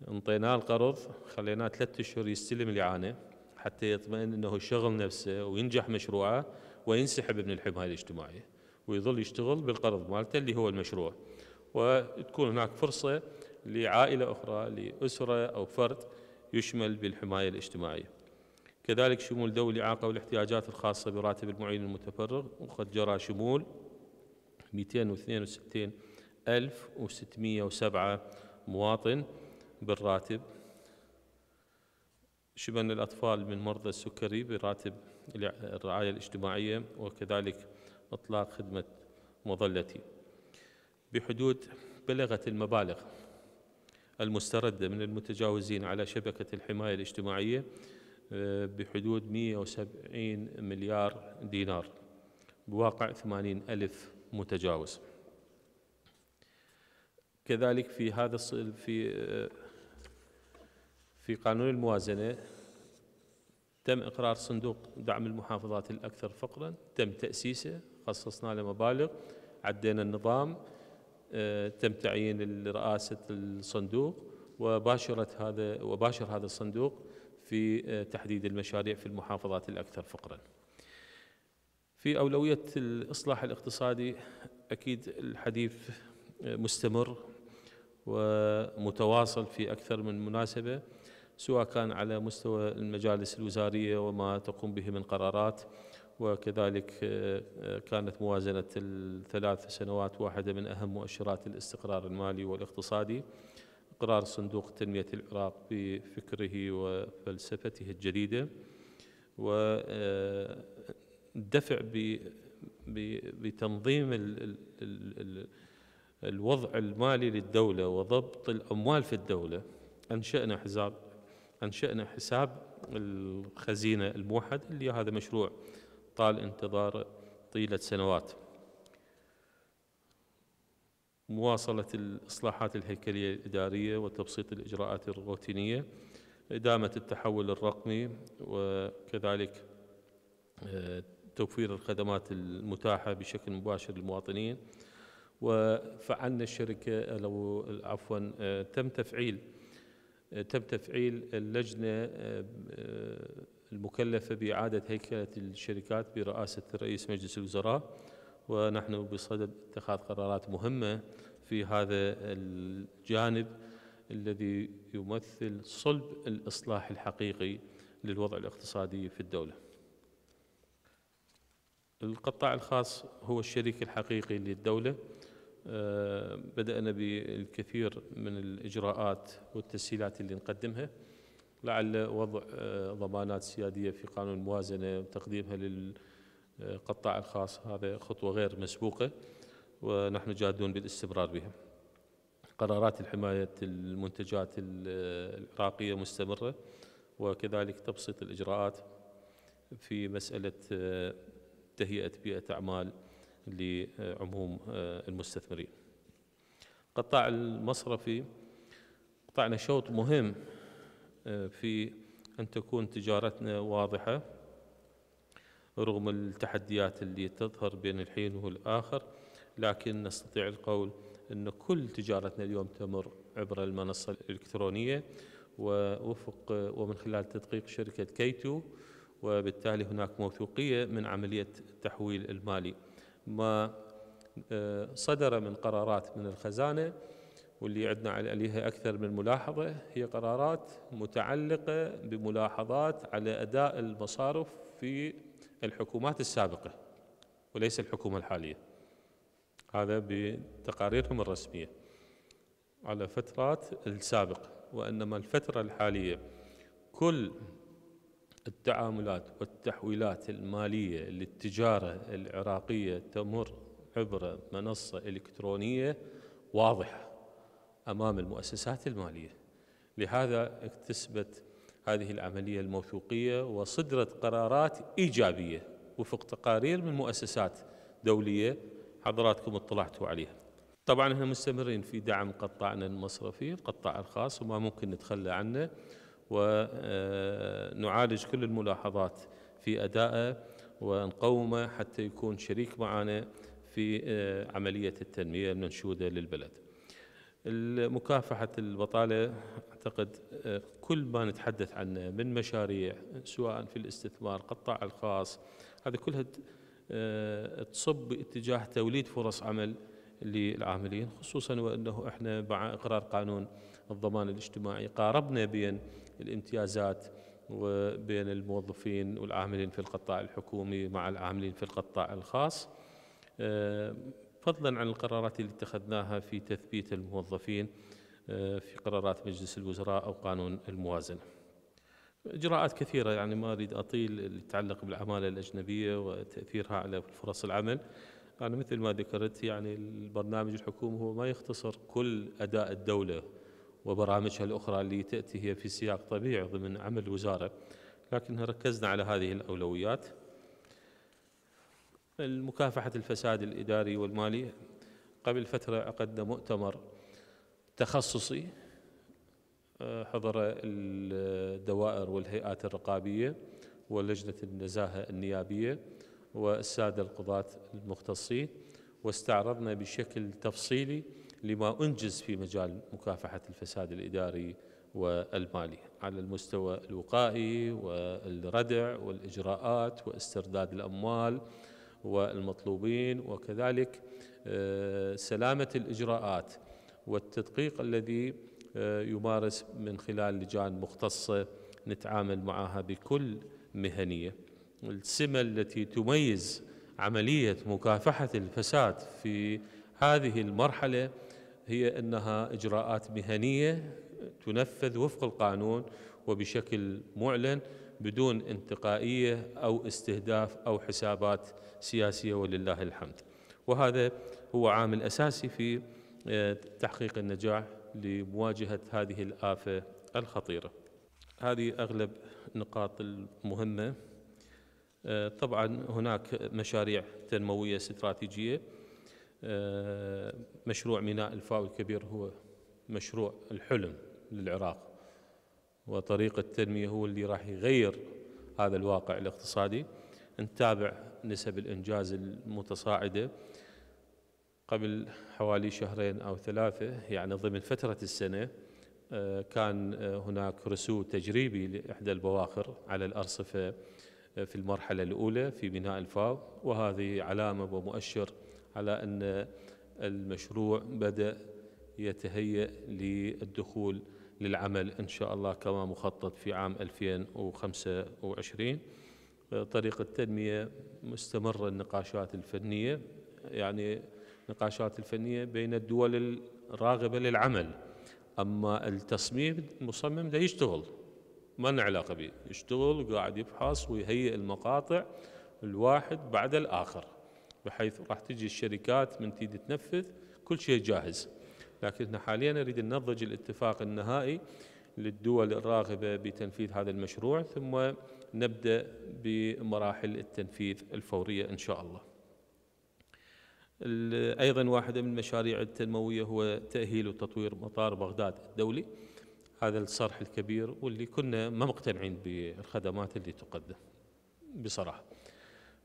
انطيناه القرض خليناه ثلاثة أشهر يستلم الإعانة حتى يطمئن أنه يشغل نفسه وينجح مشروعه وينسحب من الحماية الاجتماعية ويظل يشتغل بالقرض مالته اللي هو المشروع وتكون هناك فرصة لعائلة أخرى لأسرة أو فرد يشمل بالحماية الاجتماعية كذلك شمول ذوي الإعاقة والاحتياجات الخاصة براتب المعين المتفرغ وقد جرى شمول 262607 مواطن بالراتب شمل الأطفال من مرضى السكري براتب الرعاية الاجتماعية وكذلك إطلاق خدمة مظلتي بحدود بلغت المبالغ المستردة من المتجاوزين على شبكة الحماية الاجتماعية آه، بحدود 170 مليار دينار بواقع 80 ألف متجاوز كذلك في هذا في آه، في قانون الموازنة تم إقرار صندوق دعم المحافظات الأكثر فقرا تم تأسيسه خصصنا له مبالغ عدينا النظام آه، تم تعيين رئاسة الصندوق وباشرت هذا وباشر هذا الصندوق في آه، تحديد المشاريع في المحافظات الأكثر فقراً. في أولوية الإصلاح الاقتصادي أكيد الحديث آه، مستمر ومتواصل في أكثر من مناسبة سواء كان على مستوى المجالس الوزارية وما تقوم به من قرارات وكذلك آه، كانت موازنة الثلاث سنوات واحدة من أهم مؤشرات الاستقرار المالي والاقتصادي اقرار صندوق تنميه العراق بفكره وفلسفته الجديده والدفع آه، بتنظيم الوضع المالي للدوله وضبط الاموال في الدوله انشانا حساب انشانا حساب الخزينه الموحد اللي هذا مشروع طال انتظاره طيله سنوات مواصلة الإصلاحات الهيكلية الإدارية وتبسيط الإجراءات الروتينية إدامة التحول الرقمي وكذلك آه، توفير الخدمات المتاحة بشكل مباشر للمواطنين وفعلنا الشركة آه، لو عفوا آه، تم تفعيل تم تفعيل اللجنة المكلفة بإعادة هيكلة الشركات برئاسة رئيس مجلس الوزراء ونحن بصدد اتخاذ قرارات مهمة في هذا الجانب الذي يمثل صلب الإصلاح الحقيقي للوضع الاقتصادي في الدولة القطاع الخاص هو الشريك الحقيقي للدولة آه، بدأنا بالكثير من الإجراءات والتسهيلات اللي نقدمها لعل وضع آه، ضمانات سيادية في قانون الموازنة وتقديمها لل القطاع الخاص هذا خطوة غير مسبوقة ونحن جادون بالاستمرار بها قرارات الحماية المنتجات العراقية مستمرة وكذلك تبسيط الإجراءات في مسألة آه، تهيئة بيئة أعمال لعموم آه، المستثمرين قطاع المصرفي قطعنا شوط مهم آه، في أن تكون تجارتنا واضحة رغم التحديات اللي تظهر بين الحين والآخر لكن نستطيع القول أن كل تجارتنا اليوم تمر عبر المنصة الإلكترونية ووفق ومن خلال تدقيق شركة كيتو وبالتالي هناك موثوقية من عملية التحويل المالي ما آه، صدر من قرارات من الخزانة واللي عندنا عليها أكثر من ملاحظة هي قرارات متعلقة بملاحظات على أداء المصارف في الحكومات السابقة وليس الحكومة الحالية هذا بتقاريرهم الرسمية على فترات السابقة وإنما الفترة الحالية كل التعاملات والتحويلات المالية للتجارة العراقية تمر عبر منصة إلكترونية واضحة أمام المؤسسات المالية لهذا اكتسبت هذه العملية الموثوقية وصدرت قرارات إيجابية وفق تقارير من مؤسسات دولية حضراتكم اطلعتوا عليها طبعا احنا مستمرين في دعم قطاعنا المصرفي القطاع الخاص وما ممكن نتخلى عنه ونعالج آه، كل الملاحظات في أدائه ونقومه حتى يكون شريك معنا في آه، عملية التنمية المنشودة للبلد مكافحة البطالة أعتقد آه، كل ما نتحدث عنه من مشاريع سواء في الاستثمار القطاع الخاص هذه كلها آه، تصب باتجاه توليد فرص عمل للعاملين خصوصا وأنه إحنا مع إقرار قانون الضمان الاجتماعي قاربنا بين الامتيازات وبين الموظفين والعاملين في القطاع الحكومي مع العاملين في القطاع الخاص آه، فضلا عن القرارات اللي اتخذناها في تثبيت الموظفين آه، في قرارات مجلس الوزراء أو قانون الموازنة إجراءات كثيرة يعني ما أريد أطيل اللي تتعلق بالعمالة الأجنبية وتأثيرها على فرص العمل أنا مثل ما ذكرت يعني البرنامج الحكومي هو ما يختصر كل أداء الدولة وبرامجها الأخرى اللي تأتي هي في سياق طبيعي ضمن عمل الوزارة لكنها ركزنا على هذه الأولويات مكافحة الفساد الإداري والمالي قبل فترة عقدنا مؤتمر تخصصي آه، حضر الدوائر والهيئات الرقابية ولجنة النزاهة النيابية والسادة القضاة المختصين واستعرضنا بشكل تفصيلي لما أنجز في مجال مكافحة الفساد الإداري والمالي على المستوى الوقائي والردع والإجراءات واسترداد الأموال والمطلوبين وكذلك آه، سلامة الإجراءات والتدقيق الذي آه، يمارس من خلال لجان مختصة نتعامل معها بكل مهنية السمة التي تميز عملية مكافحة الفساد في هذه المرحلة هي أنها إجراءات مهنية تنفذ وفق القانون وبشكل معلن بدون انتقائية أو استهداف أو حسابات سياسية ولله الحمد وهذا هو عامل أساسي في تحقيق النجاح لمواجهة هذه الآفة الخطيرة هذه أغلب النقاط المهمة آه، طبعا هناك مشاريع تنموية استراتيجية آه، مشروع ميناء الفاو الكبير هو مشروع الحلم للعراق وطريقة التنمية هو اللي راح يغير هذا الواقع الاقتصادي نتابع نسب الإنجاز المتصاعدة قبل حوالي شهرين أو ثلاثة يعني ضمن فترة السنة آه، كان آه، هناك رسو تجريبي لإحدى البواخر على الأرصفة آه، في المرحلة الأولى في ميناء الفاو وهذه علامة ومؤشر على أن المشروع بدأ يتهيأ للدخول للعمل إن شاء الله كما مخطط في عام 2025 طريقة التنمية مستمرة النقاشات الفنية يعني النقاشات الفنية بين الدول الراغبة للعمل أما التصميم المصمم ده يشتغل ما لنا علاقة به يشتغل وقاعد يفحص ويهيئ المقاطع الواحد بعد الآخر بحيث راح تجي الشركات من تيجي تنفذ كل شيء جاهز لكن احنا حاليا نريد ننضج الاتفاق النهائي للدول الراغبة بتنفيذ هذا المشروع ثم نبدأ بمراحل التنفيذ الفورية إن شاء الله أيضا واحدة من المشاريع التنموية هو تأهيل وتطوير مطار بغداد الدولي هذا الصرح الكبير واللي كنا ما مقتنعين بالخدمات اللي تقدم بصراحة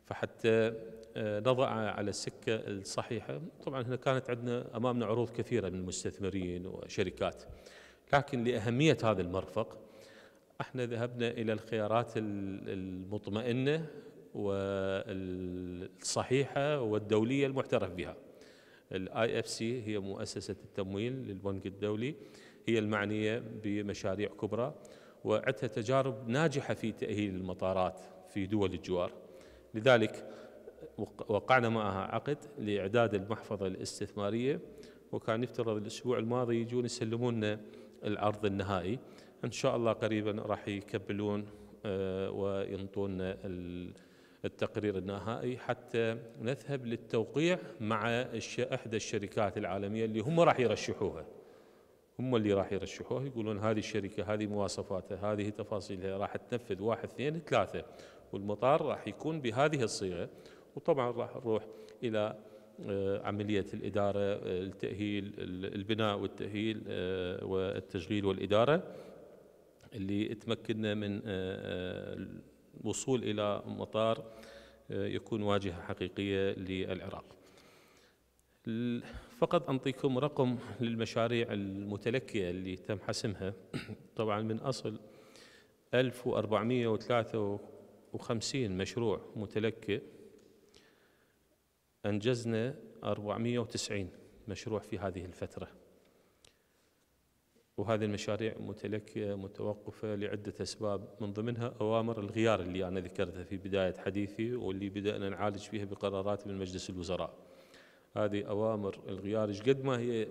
فحتى آه، نضع على السكة الصحيحة طبعا هنا كانت عندنا أمامنا عروض كثيرة من المستثمرين وشركات لكن لأهمية هذا المرفق احنا ذهبنا إلى الخيارات المطمئنة والصحيحة والدولية المعترف بها الاي اف سي هي مؤسسة التمويل للبنك الدولي هي المعنية بمشاريع كبرى وعدها تجارب ناجحة في تأهيل المطارات في دول الجوار لذلك وقعنا معها عقد لإعداد المحفظة الاستثمارية وكان يفترض الأسبوع الماضي يجون يسلمون العرض النهائي إن شاء الله قريبا راح يكبلون آه، وينطون التقرير النهائي حتى نذهب للتوقيع مع احدى الشركات العالميه اللي هم راح يرشحوها هم اللي راح يرشحوها يقولون هذه الشركه هذه مواصفاتها هذه تفاصيلها راح تنفذ واحد اثنين ثلاثه والمطار راح يكون بهذه الصيغه وطبعا راح نروح الى آه، عملية الإدارة آه، التأهيل البناء والتأهيل آه، والتشغيل والإدارة اللي تمكننا من الوصول إلى مطار آه، يكون واجهة حقيقية للعراق فقط أنطيكم رقم للمشاريع المتلكية اللي تم حسمها <coughs> طبعا من أصل 1453 مشروع متلكي أنجزنا 490 مشروع في هذه الفترة وهذه المشاريع متلكية متوقفة لعدة أسباب من ضمنها أوامر الغيار اللي أنا ذكرتها في بداية حديثي واللي بدأنا نعالج فيها بقرارات من مجلس الوزراء هذه أوامر الغيار قد ما هي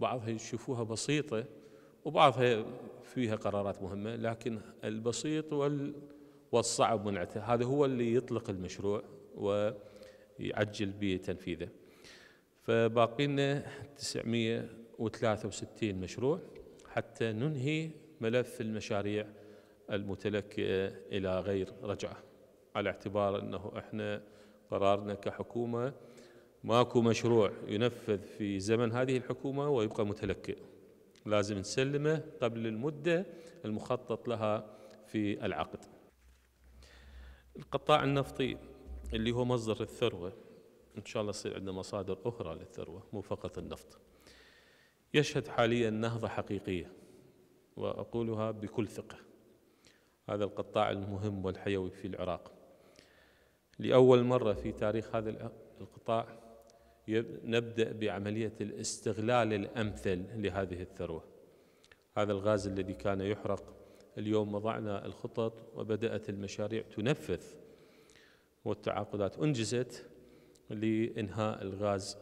بعضها يشوفوها بسيطة وبعضها فيها قرارات مهمة لكن البسيط وال والصعب منعته هذا هو اللي يطلق المشروع ويعجل بتنفيذه فباقي لنا 963 مشروع حتى ننهي ملف المشاريع المتلكئة إلى غير رجعة على اعتبار أنه إحنا قرارنا كحكومة ماكو مشروع ينفذ في زمن هذه الحكومة ويبقى متلكئ لازم نسلمه قبل المدة المخطط لها في العقد القطاع النفطي اللي هو مصدر الثروة إن شاء الله يصير عندنا مصادر أخرى للثروة مو فقط النفط يشهد حاليا نهضة حقيقية وأقولها بكل ثقة هذا القطاع المهم والحيوي في العراق لأول مرة في تاريخ هذا القطاع نبدأ بعملية الاستغلال الأمثل لهذه الثروة هذا الغاز الذي كان يحرق اليوم وضعنا الخطط وبدأت المشاريع تنفذ والتعاقدات أنجزت لإنهاء الغاز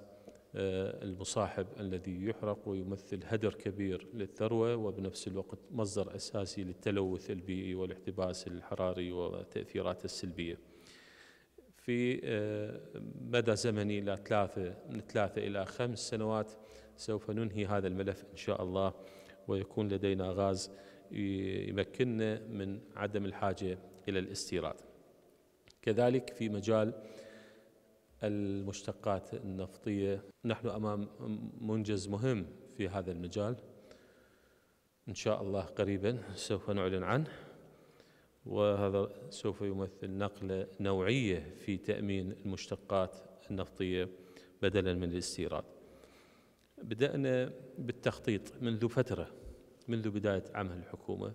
آه، المصاحب الذي يحرق ويمثل هدر كبير للثروة وبنفس الوقت مصدر أساسي للتلوث البيئي والاحتباس الحراري وتأثيرات السلبية في آه، مدى زمني إلى ثلاثة من ثلاثة إلى خمس سنوات سوف ننهي هذا الملف إن شاء الله ويكون لدينا غاز يمكننا من عدم الحاجة إلى الاستيراد كذلك في مجال المشتقات النفطية نحن أمام منجز مهم في هذا المجال إن شاء الله قريبا سوف نعلن عنه وهذا سوف يمثل نقلة نوعية في تأمين المشتقات النفطية بدلا من الاستيراد بدأنا بالتخطيط منذ فترة منذ بداية عمل الحكومة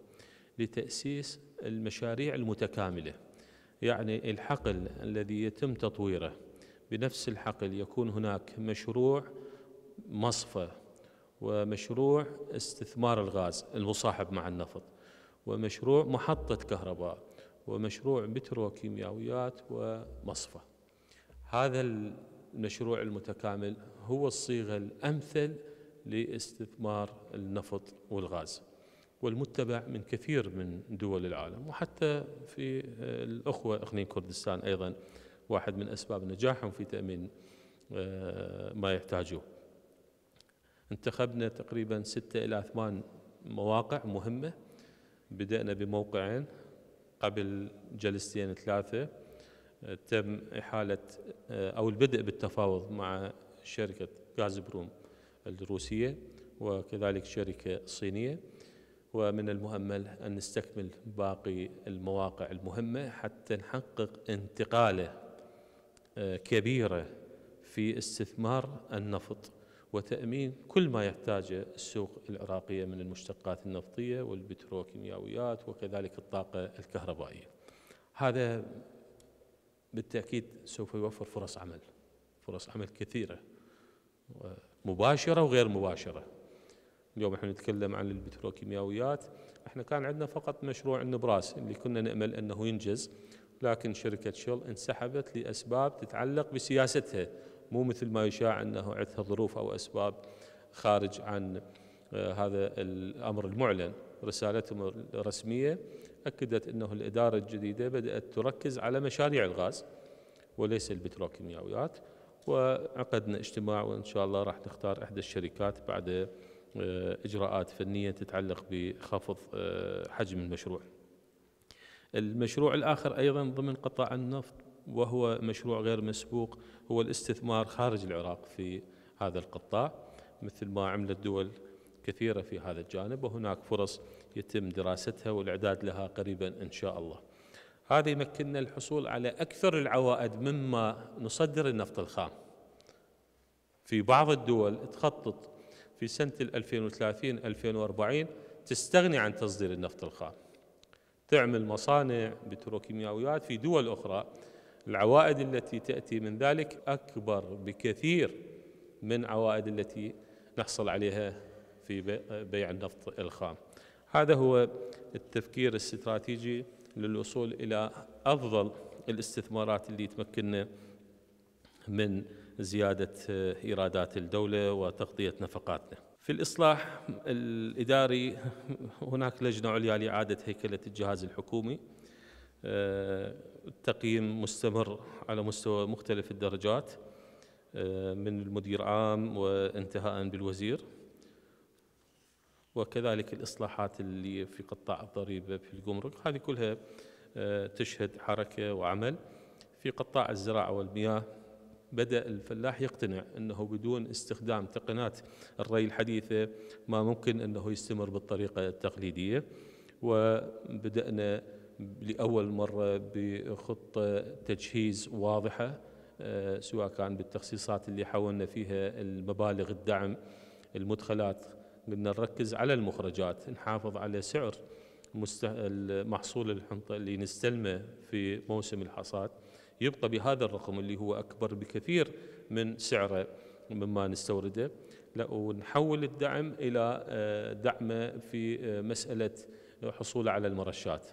لتأسيس المشاريع المتكاملة يعني الحقل الذي يتم تطويره بنفس الحقل يكون هناك مشروع مصفى ومشروع استثمار الغاز المصاحب مع النفط ومشروع محطة كهرباء ومشروع بتروكيماويات ومصفى هذا المشروع المتكامل هو الصيغة الأمثل لاستثمار النفط والغاز والمتبع من كثير من دول العالم وحتى في الأخوة إقليم كردستان أيضا واحد من أسباب نجاحهم في تأمين آه، ما يحتاجوه انتخبنا تقريبا ستة إلى ثمان مواقع مهمة بدأنا بموقعين قبل جلستين ثلاثة تم إحالة آه، أو البدء بالتفاوض مع شركة غاز بروم الروسية وكذلك شركة صينية ومن المؤمل أن نستكمل باقي المواقع المهمة حتى نحقق انتقاله آه، كبيرة في استثمار النفط وتأمين كل ما يحتاجه السوق العراقية من المشتقات النفطية والبتروكيماويات وكذلك الطاقة الكهربائية هذا بالتأكيد سوف يوفر فرص عمل فرص عمل كثيرة مباشرة وغير مباشرة اليوم احنا نتكلم عن البتروكيماويات احنا كان عندنا فقط مشروع النبراس اللي كنا نأمل أنه ينجز لكن شركة شل انسحبت لأسباب تتعلق بسياستها مو مثل ما يشاع أنه عندها ظروف أو أسباب خارج عن آه، هذا الأمر المعلن رسالتهم الرسمية أكدت أنه الإدارة الجديدة بدأت تركز على مشاريع الغاز وليس البتروكيماويات وعقدنا اجتماع وإن شاء الله راح نختار إحدى الشركات بعد آه، إجراءات فنية تتعلق بخفض آه، حجم المشروع المشروع الآخر أيضا ضمن قطاع النفط وهو مشروع غير مسبوق هو الاستثمار خارج العراق في هذا القطاع مثل ما عملت دول كثيرة في هذا الجانب وهناك فرص يتم دراستها والإعداد لها قريبا إن شاء الله هذا يمكننا الحصول على أكثر العوائد مما نصدر النفط الخام في بعض الدول تخطط في سنة 2030-2040 تستغني عن تصدير النفط الخام تعمل مصانع بتروكيماويات في دول أخرى العوائد التي تأتي من ذلك أكبر بكثير من عوائد التي نحصل عليها في بيع النفط الخام هذا هو التفكير الاستراتيجي للوصول إلى أفضل الاستثمارات اللي تمكننا من زيادة إيرادات الدولة وتغطية نفقاتنا في الإصلاح الإداري هناك لجنة عليا لإعادة هيكلة الجهاز الحكومي آه، التقييم مستمر على مستوى مختلف الدرجات آه، من المدير عام وانتهاء بالوزير وكذلك الإصلاحات اللي في قطاع الضريبة في الجمرك هذه كلها آه، تشهد حركة وعمل في قطاع الزراعة والمياه بدأ الفلاح يقتنع أنه بدون استخدام تقنات الري الحديثة ما ممكن أنه يستمر بالطريقة التقليدية وبدأنا لأول مرة بخطة تجهيز واضحة آه، سواء كان بالتخصيصات اللي حولنا فيها المبالغ الدعم المدخلات قلنا نركز على المخرجات نحافظ على سعر المحصول الحنطة اللي نستلمه في موسم الحصاد يبقى بهذا الرقم اللي هو أكبر بكثير من سعره مما نستورده ونحول الدعم إلى آه، دعمه في آه، مسألة حصوله على المرشات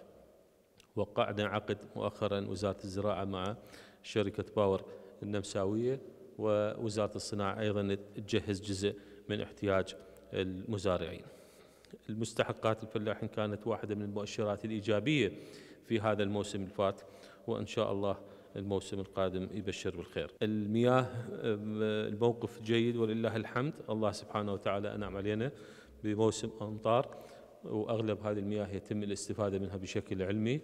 وقعنا عقد مؤخرا وزارة الزراعة مع شركة باور النمساوية ووزارة الصناعة أيضا تجهز جزء من احتياج المزارعين المستحقات الفلاحين كانت واحدة من المؤشرات الإيجابية في هذا الموسم الفات وإن شاء الله الموسم القادم يبشر بالخير المياه الموقف جيد ولله الحمد الله سبحانه وتعالى أنعم علينا بموسم أمطار وأغلب هذه المياه يتم الاستفادة منها بشكل علمي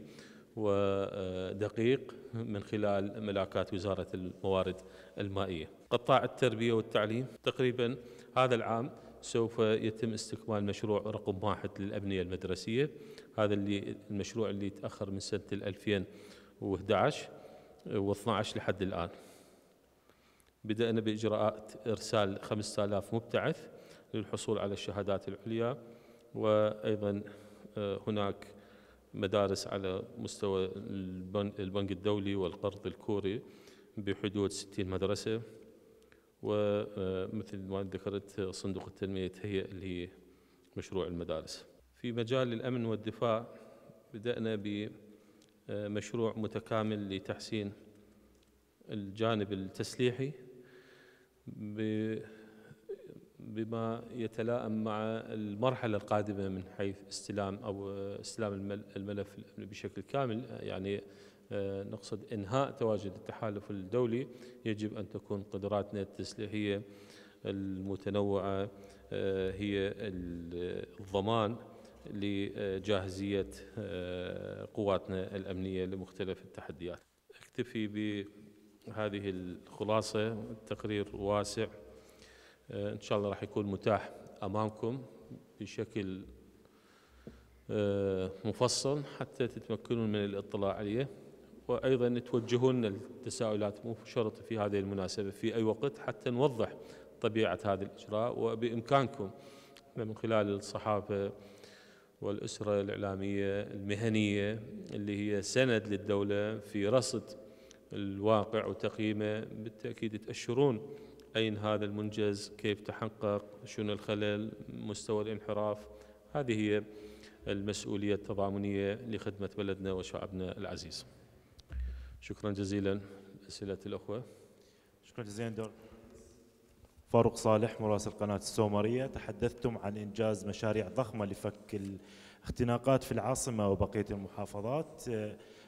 ودقيق من خلال ملاكات وزارة الموارد المائية قطاع التربية والتعليم تقريبا هذا العام سوف يتم استكمال مشروع رقم واحد للأبنية المدرسية هذا اللي المشروع اللي تأخر من سنة 2011 و12 لحد الآن بدأنا بإجراءات إرسال 5000 مبتعث للحصول على الشهادات العليا وأيضا آه، هناك مدارس على مستوى البنك الدولي والقرض الكوري بحدود 60 مدرسة ومثل آه، ما ذكرت صندوق التنمية تهيئ لمشروع المدارس في مجال الأمن والدفاع بدأنا ب مشروع متكامل لتحسين الجانب التسليحي بما يتلائم مع المرحلة القادمة من حيث استلام أو استلام الملف بشكل كامل يعني آه، نقصد إنهاء تواجد التحالف الدولي يجب أن تكون قدراتنا التسليحية المتنوعة آه، هي الضمان لجاهزية آه، قواتنا الأمنية لمختلف التحديات أكتفي بهذه الخلاصة التقرير واسع آه، إن شاء الله راح يكون متاح أمامكم بشكل آه، مفصل حتى تتمكنون من الاطلاع عليه وأيضا توجهون التساؤلات مو شرط في هذه المناسبة في أي وقت حتى نوضح طبيعة هذا الإجراء وبإمكانكم من خلال الصحافة والأسرة الإعلامية المهنية اللي هي سند للدولة في رصد الواقع وتقييمه بالتأكيد تأشرون أين هذا المنجز كيف تحقق شنو الخلل مستوى الانحراف هذه هي المسؤولية التضامنية لخدمة بلدنا وشعبنا العزيز شكرا جزيلا أسئلة الأخوة شكرا جزيلا دكتور فاروق صالح مراسل قناة السومرية تحدثتم عن إنجاز مشاريع ضخمة لفك الاختناقات في العاصمة وبقية المحافظات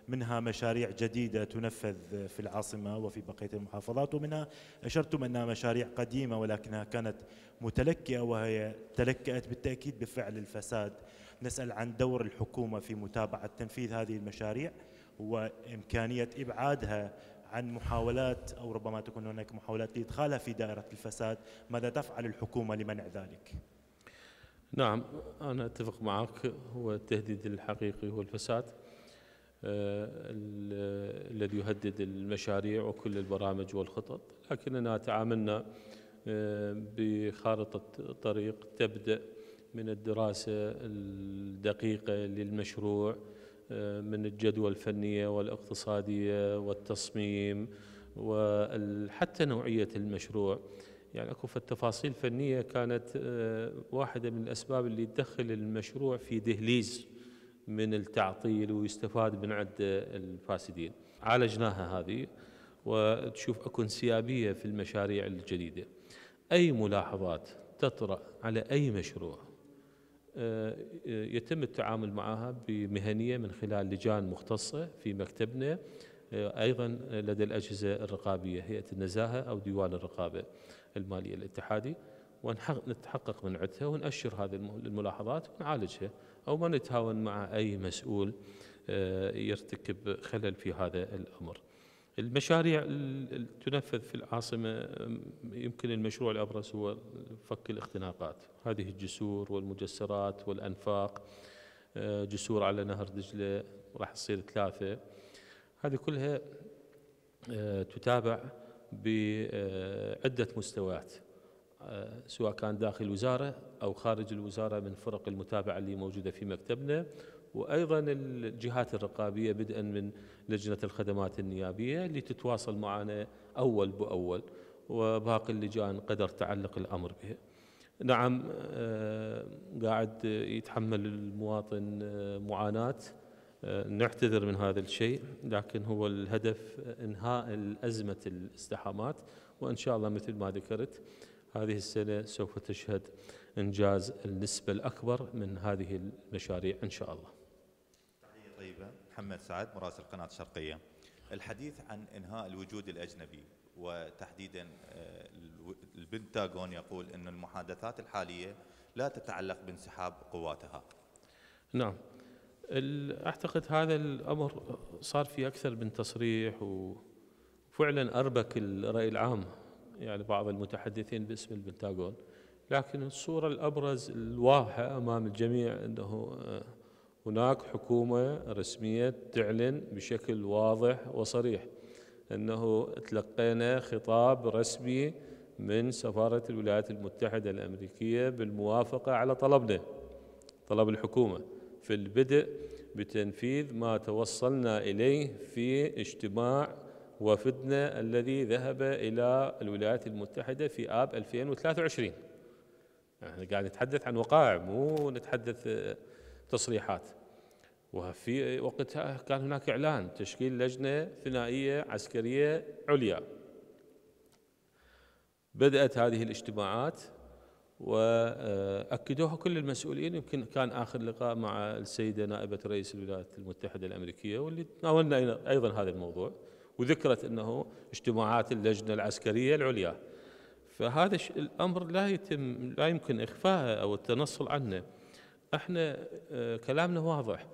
منها مشاريع جديدة تنفذ في العاصمة وفي بقية المحافظات ومنها أشرتم أنها مشاريع قديمة ولكنها كانت متلكئة وهي تلكأت بالتأكيد بفعل الفساد نسأل عن دور الحكومة في متابعة تنفيذ هذه المشاريع وإمكانية إبعادها عن محاولات او ربما تكون هناك محاولات لادخالها في دائره الفساد، ماذا تفعل الحكومه لمنع ذلك؟ نعم انا اتفق معك هو التهديد الحقيقي هو الفساد آه، الذي يهدد المشاريع وكل البرامج والخطط، لكننا تعاملنا آه، بخارطه طريق تبدا من الدراسه الدقيقه للمشروع من الجدوى الفنية والاقتصادية والتصميم وحتى نوعية المشروع يعني اكو في التفاصيل الفنية كانت آه، واحدة من الأسباب اللي تدخل المشروع في دهليز من التعطيل ويستفاد من عدة الفاسدين عالجناها هذه وتشوف اكو انسيابية في المشاريع الجديدة أي ملاحظات تطرأ على أي مشروع آه، يتم التعامل معها بمهنيه من خلال لجان مختصه في مكتبنا آه، ايضا لدى الاجهزه الرقابيه هيئه النزاهه او ديوان الرقابه الماليه الاتحادي ونتحقق من عدها ونأشر هذه الملاحظات ونعالجها او ما نتهاون مع اي مسؤول آه، يرتكب خلل في هذا الامر. المشاريع اللي تنفذ في العاصمة يمكن المشروع الأبرز هو فك الاختناقات هذه الجسور والمجسرات والأنفاق أه، جسور على نهر دجلة راح تصير ثلاثة هذه كلها أه، تتابع بعدة أه، مستويات سواء كان داخل الوزارة أو خارج الوزارة من فرق المتابعة اللي موجودة في مكتبنا وايضا الجهات الرقابيه بدءا من لجنه الخدمات النيابيه اللي تتواصل معنا اول باول وباقي اللجان قدر تعلق الامر بها. نعم آه، قاعد يتحمل المواطن آه، معاناه آه، نعتذر من هذا الشيء لكن هو الهدف انهاء ازمه الازدحامات وان شاء الله مثل ما ذكرت هذه السنه سوف تشهد انجاز النسبه الاكبر من هذه المشاريع ان شاء الله. طيبة محمد سعد مراسل قناة الشرقية الحديث عن إنهاء الوجود الأجنبي وتحديدا آه، البنتاغون يقول أن المحادثات الحالية لا تتعلق بانسحاب قواتها نعم أعتقد هذا الأمر صار في أكثر من تصريح وفعلا أربك الرأي العام يعني بعض المتحدثين باسم البنتاغون لكن الصورة الأبرز الواضحة أمام الجميع أنه آه، هناك حكومة رسمية تعلن بشكل واضح وصريح أنه تلقينا خطاب رسمي من سفارة الولايات المتحدة الأمريكية بالموافقة على طلبنا طلب الحكومة في البدء بتنفيذ ما توصلنا إليه في اجتماع وفدنا الذي ذهب إلى الولايات المتحدة في آب 2023 احنا يعني قاعد نتحدث عن وقائع مو نتحدث تصريحات وفي وقتها كان هناك إعلان تشكيل لجنة ثنائية عسكرية عليا بدأت هذه الاجتماعات وأكدوها كل المسؤولين يمكن كان آخر لقاء مع السيدة نائبة رئيس الولايات المتحدة الأمريكية واللي تناولنا أيضا هذا الموضوع وذكرت أنه اجتماعات اللجنة العسكرية العليا فهذا الأمر لا يتم لا يمكن إخفائه أو التنصل عنه احنا آه، كلامنا واضح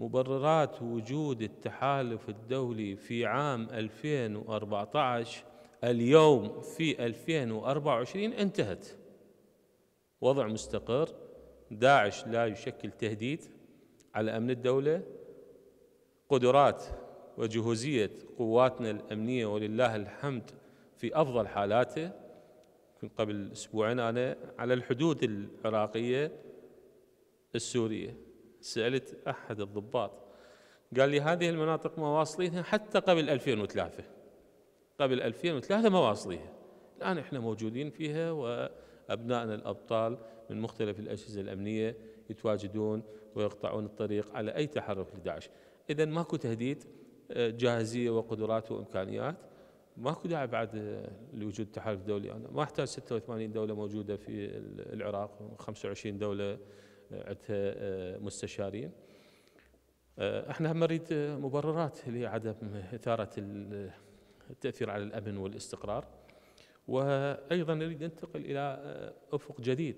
مبررات وجود التحالف الدولي في عام 2014 اليوم في 2024 انتهت وضع مستقر داعش لا يشكل تهديد على أمن الدولة قدرات وجهوزية قواتنا الأمنية ولله الحمد في أفضل حالاته قبل أسبوعين أنا على الحدود العراقية السورية سألت أحد الضباط قال لي هذه المناطق ما واصلينها حتى قبل 2003 قبل 2003 ما واصليها الآن إحنا موجودين فيها وأبنائنا الأبطال من مختلف الأجهزة الأمنية يتواجدون ويقطعون الطريق على أي تحرك لداعش إذا ماكو تهديد آه، جاهزية وقدرات وإمكانيات ماكو داعي بعد آه، لوجود تحالف دولي أنا ما أحتاج 86 دولة موجودة في العراق 25 دولة عندها آه، مستشارين آه، احنا هم نريد آه، مبررات لعدم اثاره التاثير على الامن والاستقرار وايضا نريد ننتقل الى افق جديد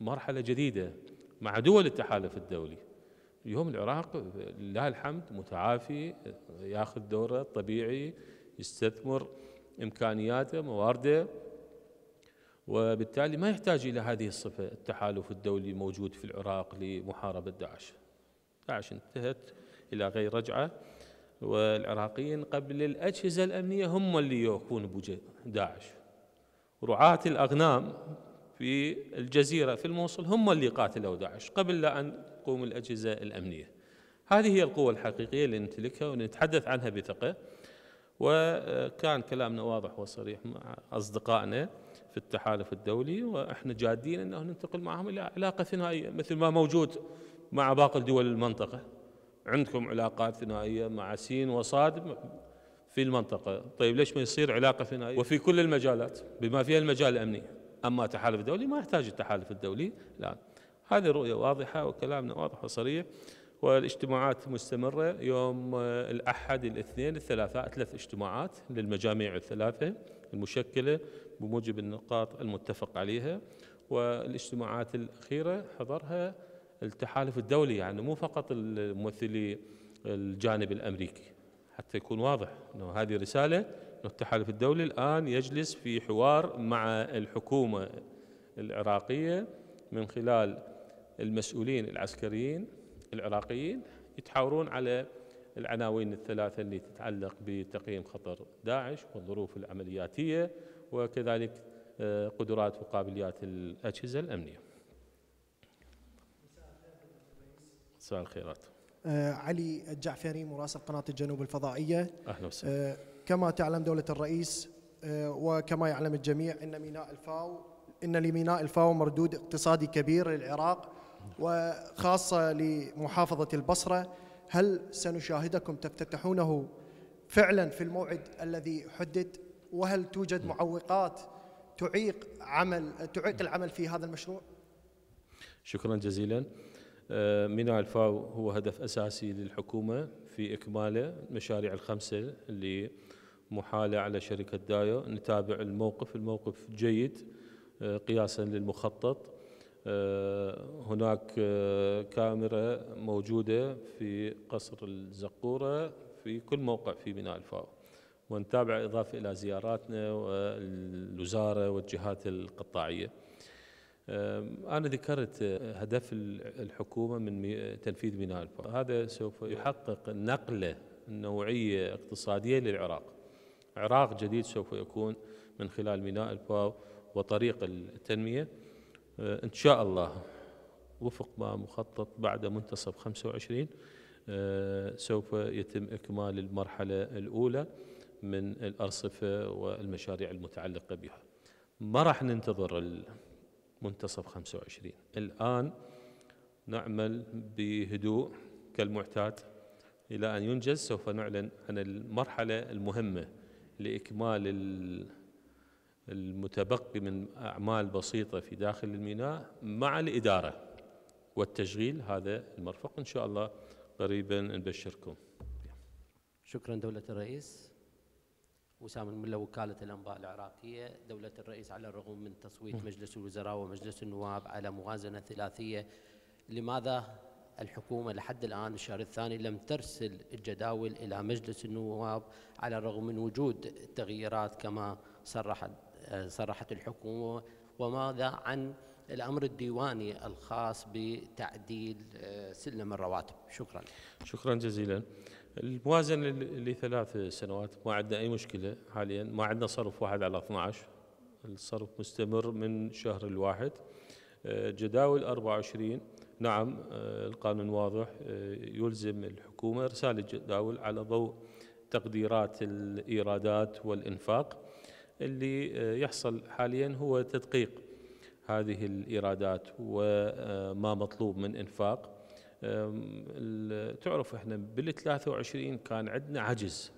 مرحله جديده مع دول التحالف الدولي اليوم العراق لله الحمد متعافي ياخذ دوره طبيعي يستثمر امكانياته موارده وبالتالي ما يحتاج إلى هذه الصفة التحالف الدولي موجود في العراق لمحاربة داعش داعش انتهت إلى غير رجعة والعراقيين قبل الأجهزة الأمنية هم اللي يكون بوجه داعش رعاة الأغنام في الجزيرة في الموصل هم اللي قاتلوا داعش قبل لا أن تقوم الأجهزة الأمنية هذه هي القوة الحقيقية اللي نمتلكها ونتحدث عنها بثقة وكان كلامنا واضح وصريح مع أصدقائنا في التحالف الدولي واحنا جادين انه ننتقل معهم الى علاقه ثنائيه مثل ما موجود مع باقي دول المنطقه عندكم علاقات ثنائيه مع سين وصاد في المنطقه، طيب ليش ما يصير علاقه ثنائيه وفي كل المجالات بما فيها المجال الامني، اما التحالف الدولي ما يحتاج التحالف الدولي الان. هذه رؤيه واضحه وكلامنا واضح وصريح والاجتماعات مستمره يوم الاحد الاثنين الثلاثاء ثلاث اجتماعات للمجاميع الثلاثه المشكله بموجب النقاط المتفق عليها والاجتماعات الأخيرة حضرها التحالف الدولي يعني مو فقط الممثلي الجانب الأمريكي حتى يكون واضح أنه هذه رسالة أنه التحالف الدولي الآن يجلس في حوار مع الحكومة العراقية من خلال المسؤولين العسكريين العراقيين يتحاورون على العناوين الثلاثة اللي تتعلق بتقييم خطر داعش والظروف العملياتية وكذلك آه، قدرات وقابليات الأجهزة الأمنية مساء الخيرات آه، علي الجعفري مراسل قناة الجنوب الفضائية أهلا وسهلا آه، كما تعلم دولة الرئيس وكما يعلم الجميع أن ميناء الفاو أن لميناء الفاو مردود اقتصادي كبير للعراق وخاصة لمحافظة البصرة هل سنشاهدكم تفتتحونه فعلا في الموعد الذي حدد وهل توجد معوقات تعيق عمل تعيق العمل في هذا المشروع؟ شكرا جزيلا آه، ميناء الفاو هو هدف اساسي للحكومه في اكمال المشاريع الخمسه اللي محاله على شركه دايو نتابع الموقف، الموقف جيد آه، قياسا للمخطط آه، هناك كاميرا موجوده في قصر الزقوره في كل موقع في ميناء الفاو ونتابع إضافة إلى زياراتنا والوزارة والجهات القطاعية أنا ذكرت هدف الحكومة من تنفيذ ميناء الفرات هذا سوف يحقق نقلة نوعية اقتصادية للعراق عراق جديد سوف يكون من خلال ميناء الفاو وطريق التنمية آه، إن شاء الله وفق ما مخطط بعد منتصف 25 آه، سوف يتم إكمال المرحلة الأولى من الأرصفة والمشاريع المتعلقة بها ما راح ننتظر منتصف 25 الآن نعمل بهدوء كالمعتاد إلى أن ينجز سوف نعلن عن المرحلة المهمة لإكمال المتبقي من أعمال بسيطة في داخل الميناء مع الإدارة والتشغيل هذا المرفق إن شاء الله قريبا نبشركم شكرا دولة الرئيس وسام الملا وكالة الأنباء العراقية دولة الرئيس على الرغم من تصويت مجلس الوزراء ومجلس النواب على موازنة ثلاثية لماذا الحكومة لحد الآن الشهر الثاني لم ترسل الجداول إلى مجلس النواب على الرغم من وجود التغييرات كما صرحت صرحت الحكومة وماذا عن الأمر الديواني الخاص بتعديل آه، سلم الرواتب شكرا شكرا جزيلا الموازنة لثلاث سنوات ما عندنا أي مشكلة حاليا ما عندنا صرف واحد على 12 الصرف مستمر من شهر الواحد آه، جداول 24 نعم آه، القانون واضح آه، يلزم الحكومة إرسال الجداول على ضوء تقديرات الإيرادات والإنفاق اللي يحصل حاليا هو تدقيق هذه الإيرادات وما مطلوب من إنفاق تعرف احنا بال 23 كان عندنا عجز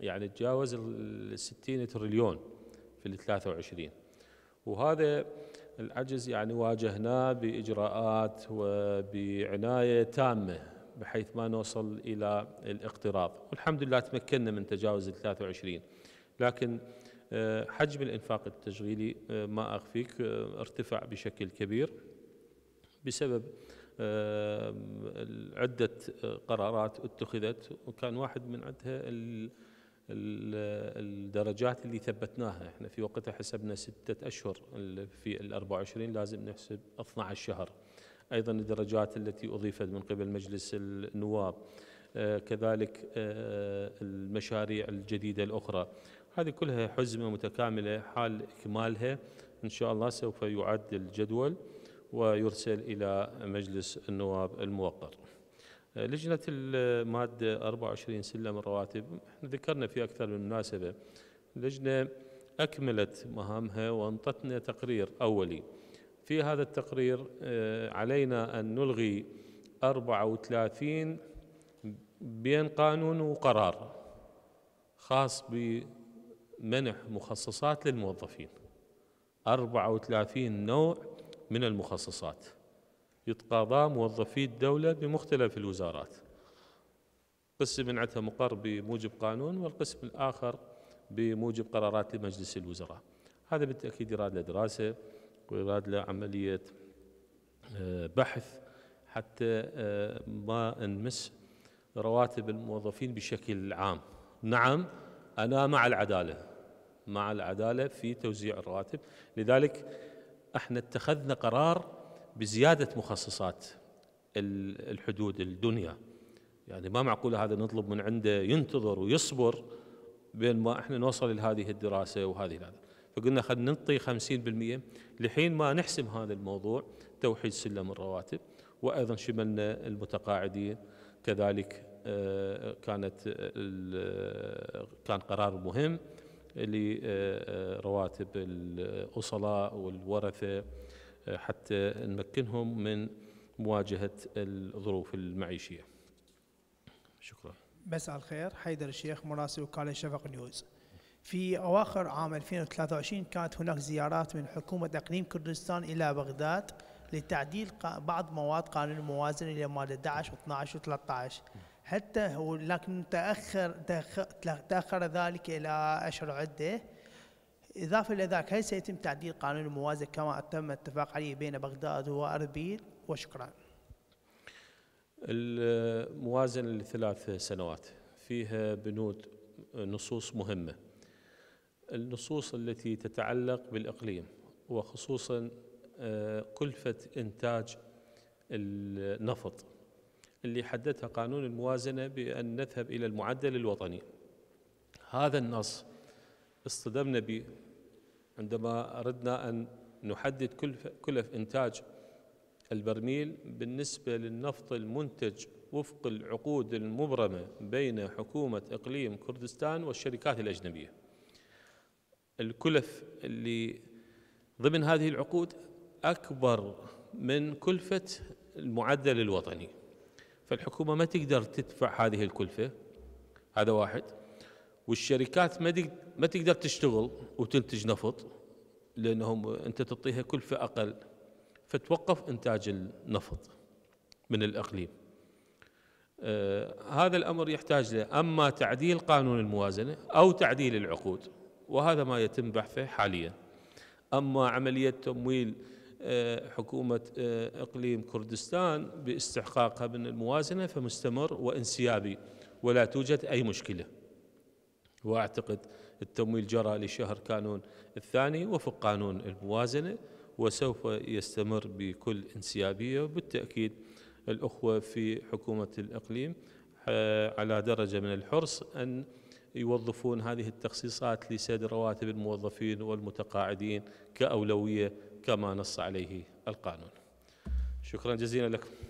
يعني تجاوز ال 60 تريليون في ال 23 وهذا العجز يعني واجهناه باجراءات وبعنايه تامه بحيث ما نوصل الى الاقتراض والحمد لله تمكنا من تجاوز ال 23 لكن أه، حجم الانفاق التشغيلي أه، ما اخفيك أه، ارتفع بشكل كبير بسبب عدة قرارات اتخذت وكان واحد من عندها الدرجات اللي ثبتناها احنا في وقتها حسبنا ستة أشهر في ال 24 لازم نحسب 12 شهر أيضا الدرجات التي أضيفت من قبل مجلس النواب آه، كذلك آه، المشاريع الجديدة الأخرى هذه كلها حزمة متكاملة حال إكمالها إن شاء الله سوف يعد الجدول ويرسل إلى مجلس النواب الموقر آه، لجنة المادة 24 سلم الرواتب احنا ذكرنا في أكثر من مناسبة لجنة أكملت مهامها وانطتنا تقرير أولي في هذا التقرير آه، علينا أن نلغي 34 بين قانون وقرار خاص بمنح مخصصات للموظفين 34 نوع من المخصصات يتقاضى موظفي الدولة بمختلف الوزارات قسم منعتها مقر بموجب قانون والقسم الآخر بموجب قرارات لمجلس الوزراء هذا بالتأكيد يراد له دراسة ويراد له عملية آه، بحث حتى آه، ما نمس رواتب الموظفين بشكل عام نعم أنا مع العدالة مع العدالة في توزيع الرواتب لذلك احنا اتخذنا قرار بزياده مخصصات الحدود الدنيا يعني ما معقول هذا نطلب من عنده ينتظر ويصبر بين ما احنا نوصل لهذه الدراسه وهذه هذا فقلنا خلينا نعطي 50% لحين ما نحسم هذا الموضوع توحيد سلم الرواتب وايضا شملنا المتقاعدين كذلك آه، كانت آه، كان قرار مهم لرواتب آه، آه، الاصلاء والورثه آه، حتى نمكنهم من مواجهه الظروف المعيشيه. شكرا. مساء الخير حيدر الشيخ مراسل وكاله شفق نيوز. في اواخر عام 2023 كانت هناك زيارات من حكومه اقليم كردستان الى بغداد لتعديل بعض مواد قانون الموازنه الى ماده 11 و12 و13 حتى هو لكن تأخر تأخر ذلك إلى أشهر عدة إضافة إلى ذلك هل سيتم تعديل قانون الموازنة كما تم الاتفاق عليه بين بغداد وأربيل وشكرا الموازنة لثلاث سنوات فيها بنود نصوص مهمة النصوص التي تتعلق بالإقليم وخصوصا آه، كلفة إنتاج النفط اللي حددها قانون الموازنة بأن نذهب إلى المعدل الوطني هذا النص اصطدمنا به عندما أردنا أن نحدد كلف, كلف إنتاج البرميل بالنسبة للنفط المنتج وفق العقود المبرمة بين حكومة إقليم كردستان والشركات الأجنبية الكلف اللي ضمن هذه العقود أكبر من كلفة المعدل الوطني فالحكومه ما تقدر تدفع هذه الكلفه هذا واحد والشركات ما ما تقدر تشتغل وتنتج نفط لانهم انت تعطيها كلفه اقل فتوقف انتاج النفط من الاقليم. آه هذا الامر يحتاج له اما تعديل قانون الموازنه او تعديل العقود وهذا ما يتم بحثه حاليا. اما عمليه تمويل حكومة آه، إقليم كردستان باستحقاقها من الموازنة فمستمر وانسيابي ولا توجد أي مشكلة وأعتقد التمويل جرى لشهر كانون الثاني وفق قانون الموازنة وسوف يستمر بكل انسيابية وبالتأكيد الأخوة في حكومة الإقليم آه، على درجة من الحرص أن يوظفون هذه التخصيصات لسد رواتب الموظفين والمتقاعدين كأولوية كما نص عليه القانون شكرا جزيلا لكم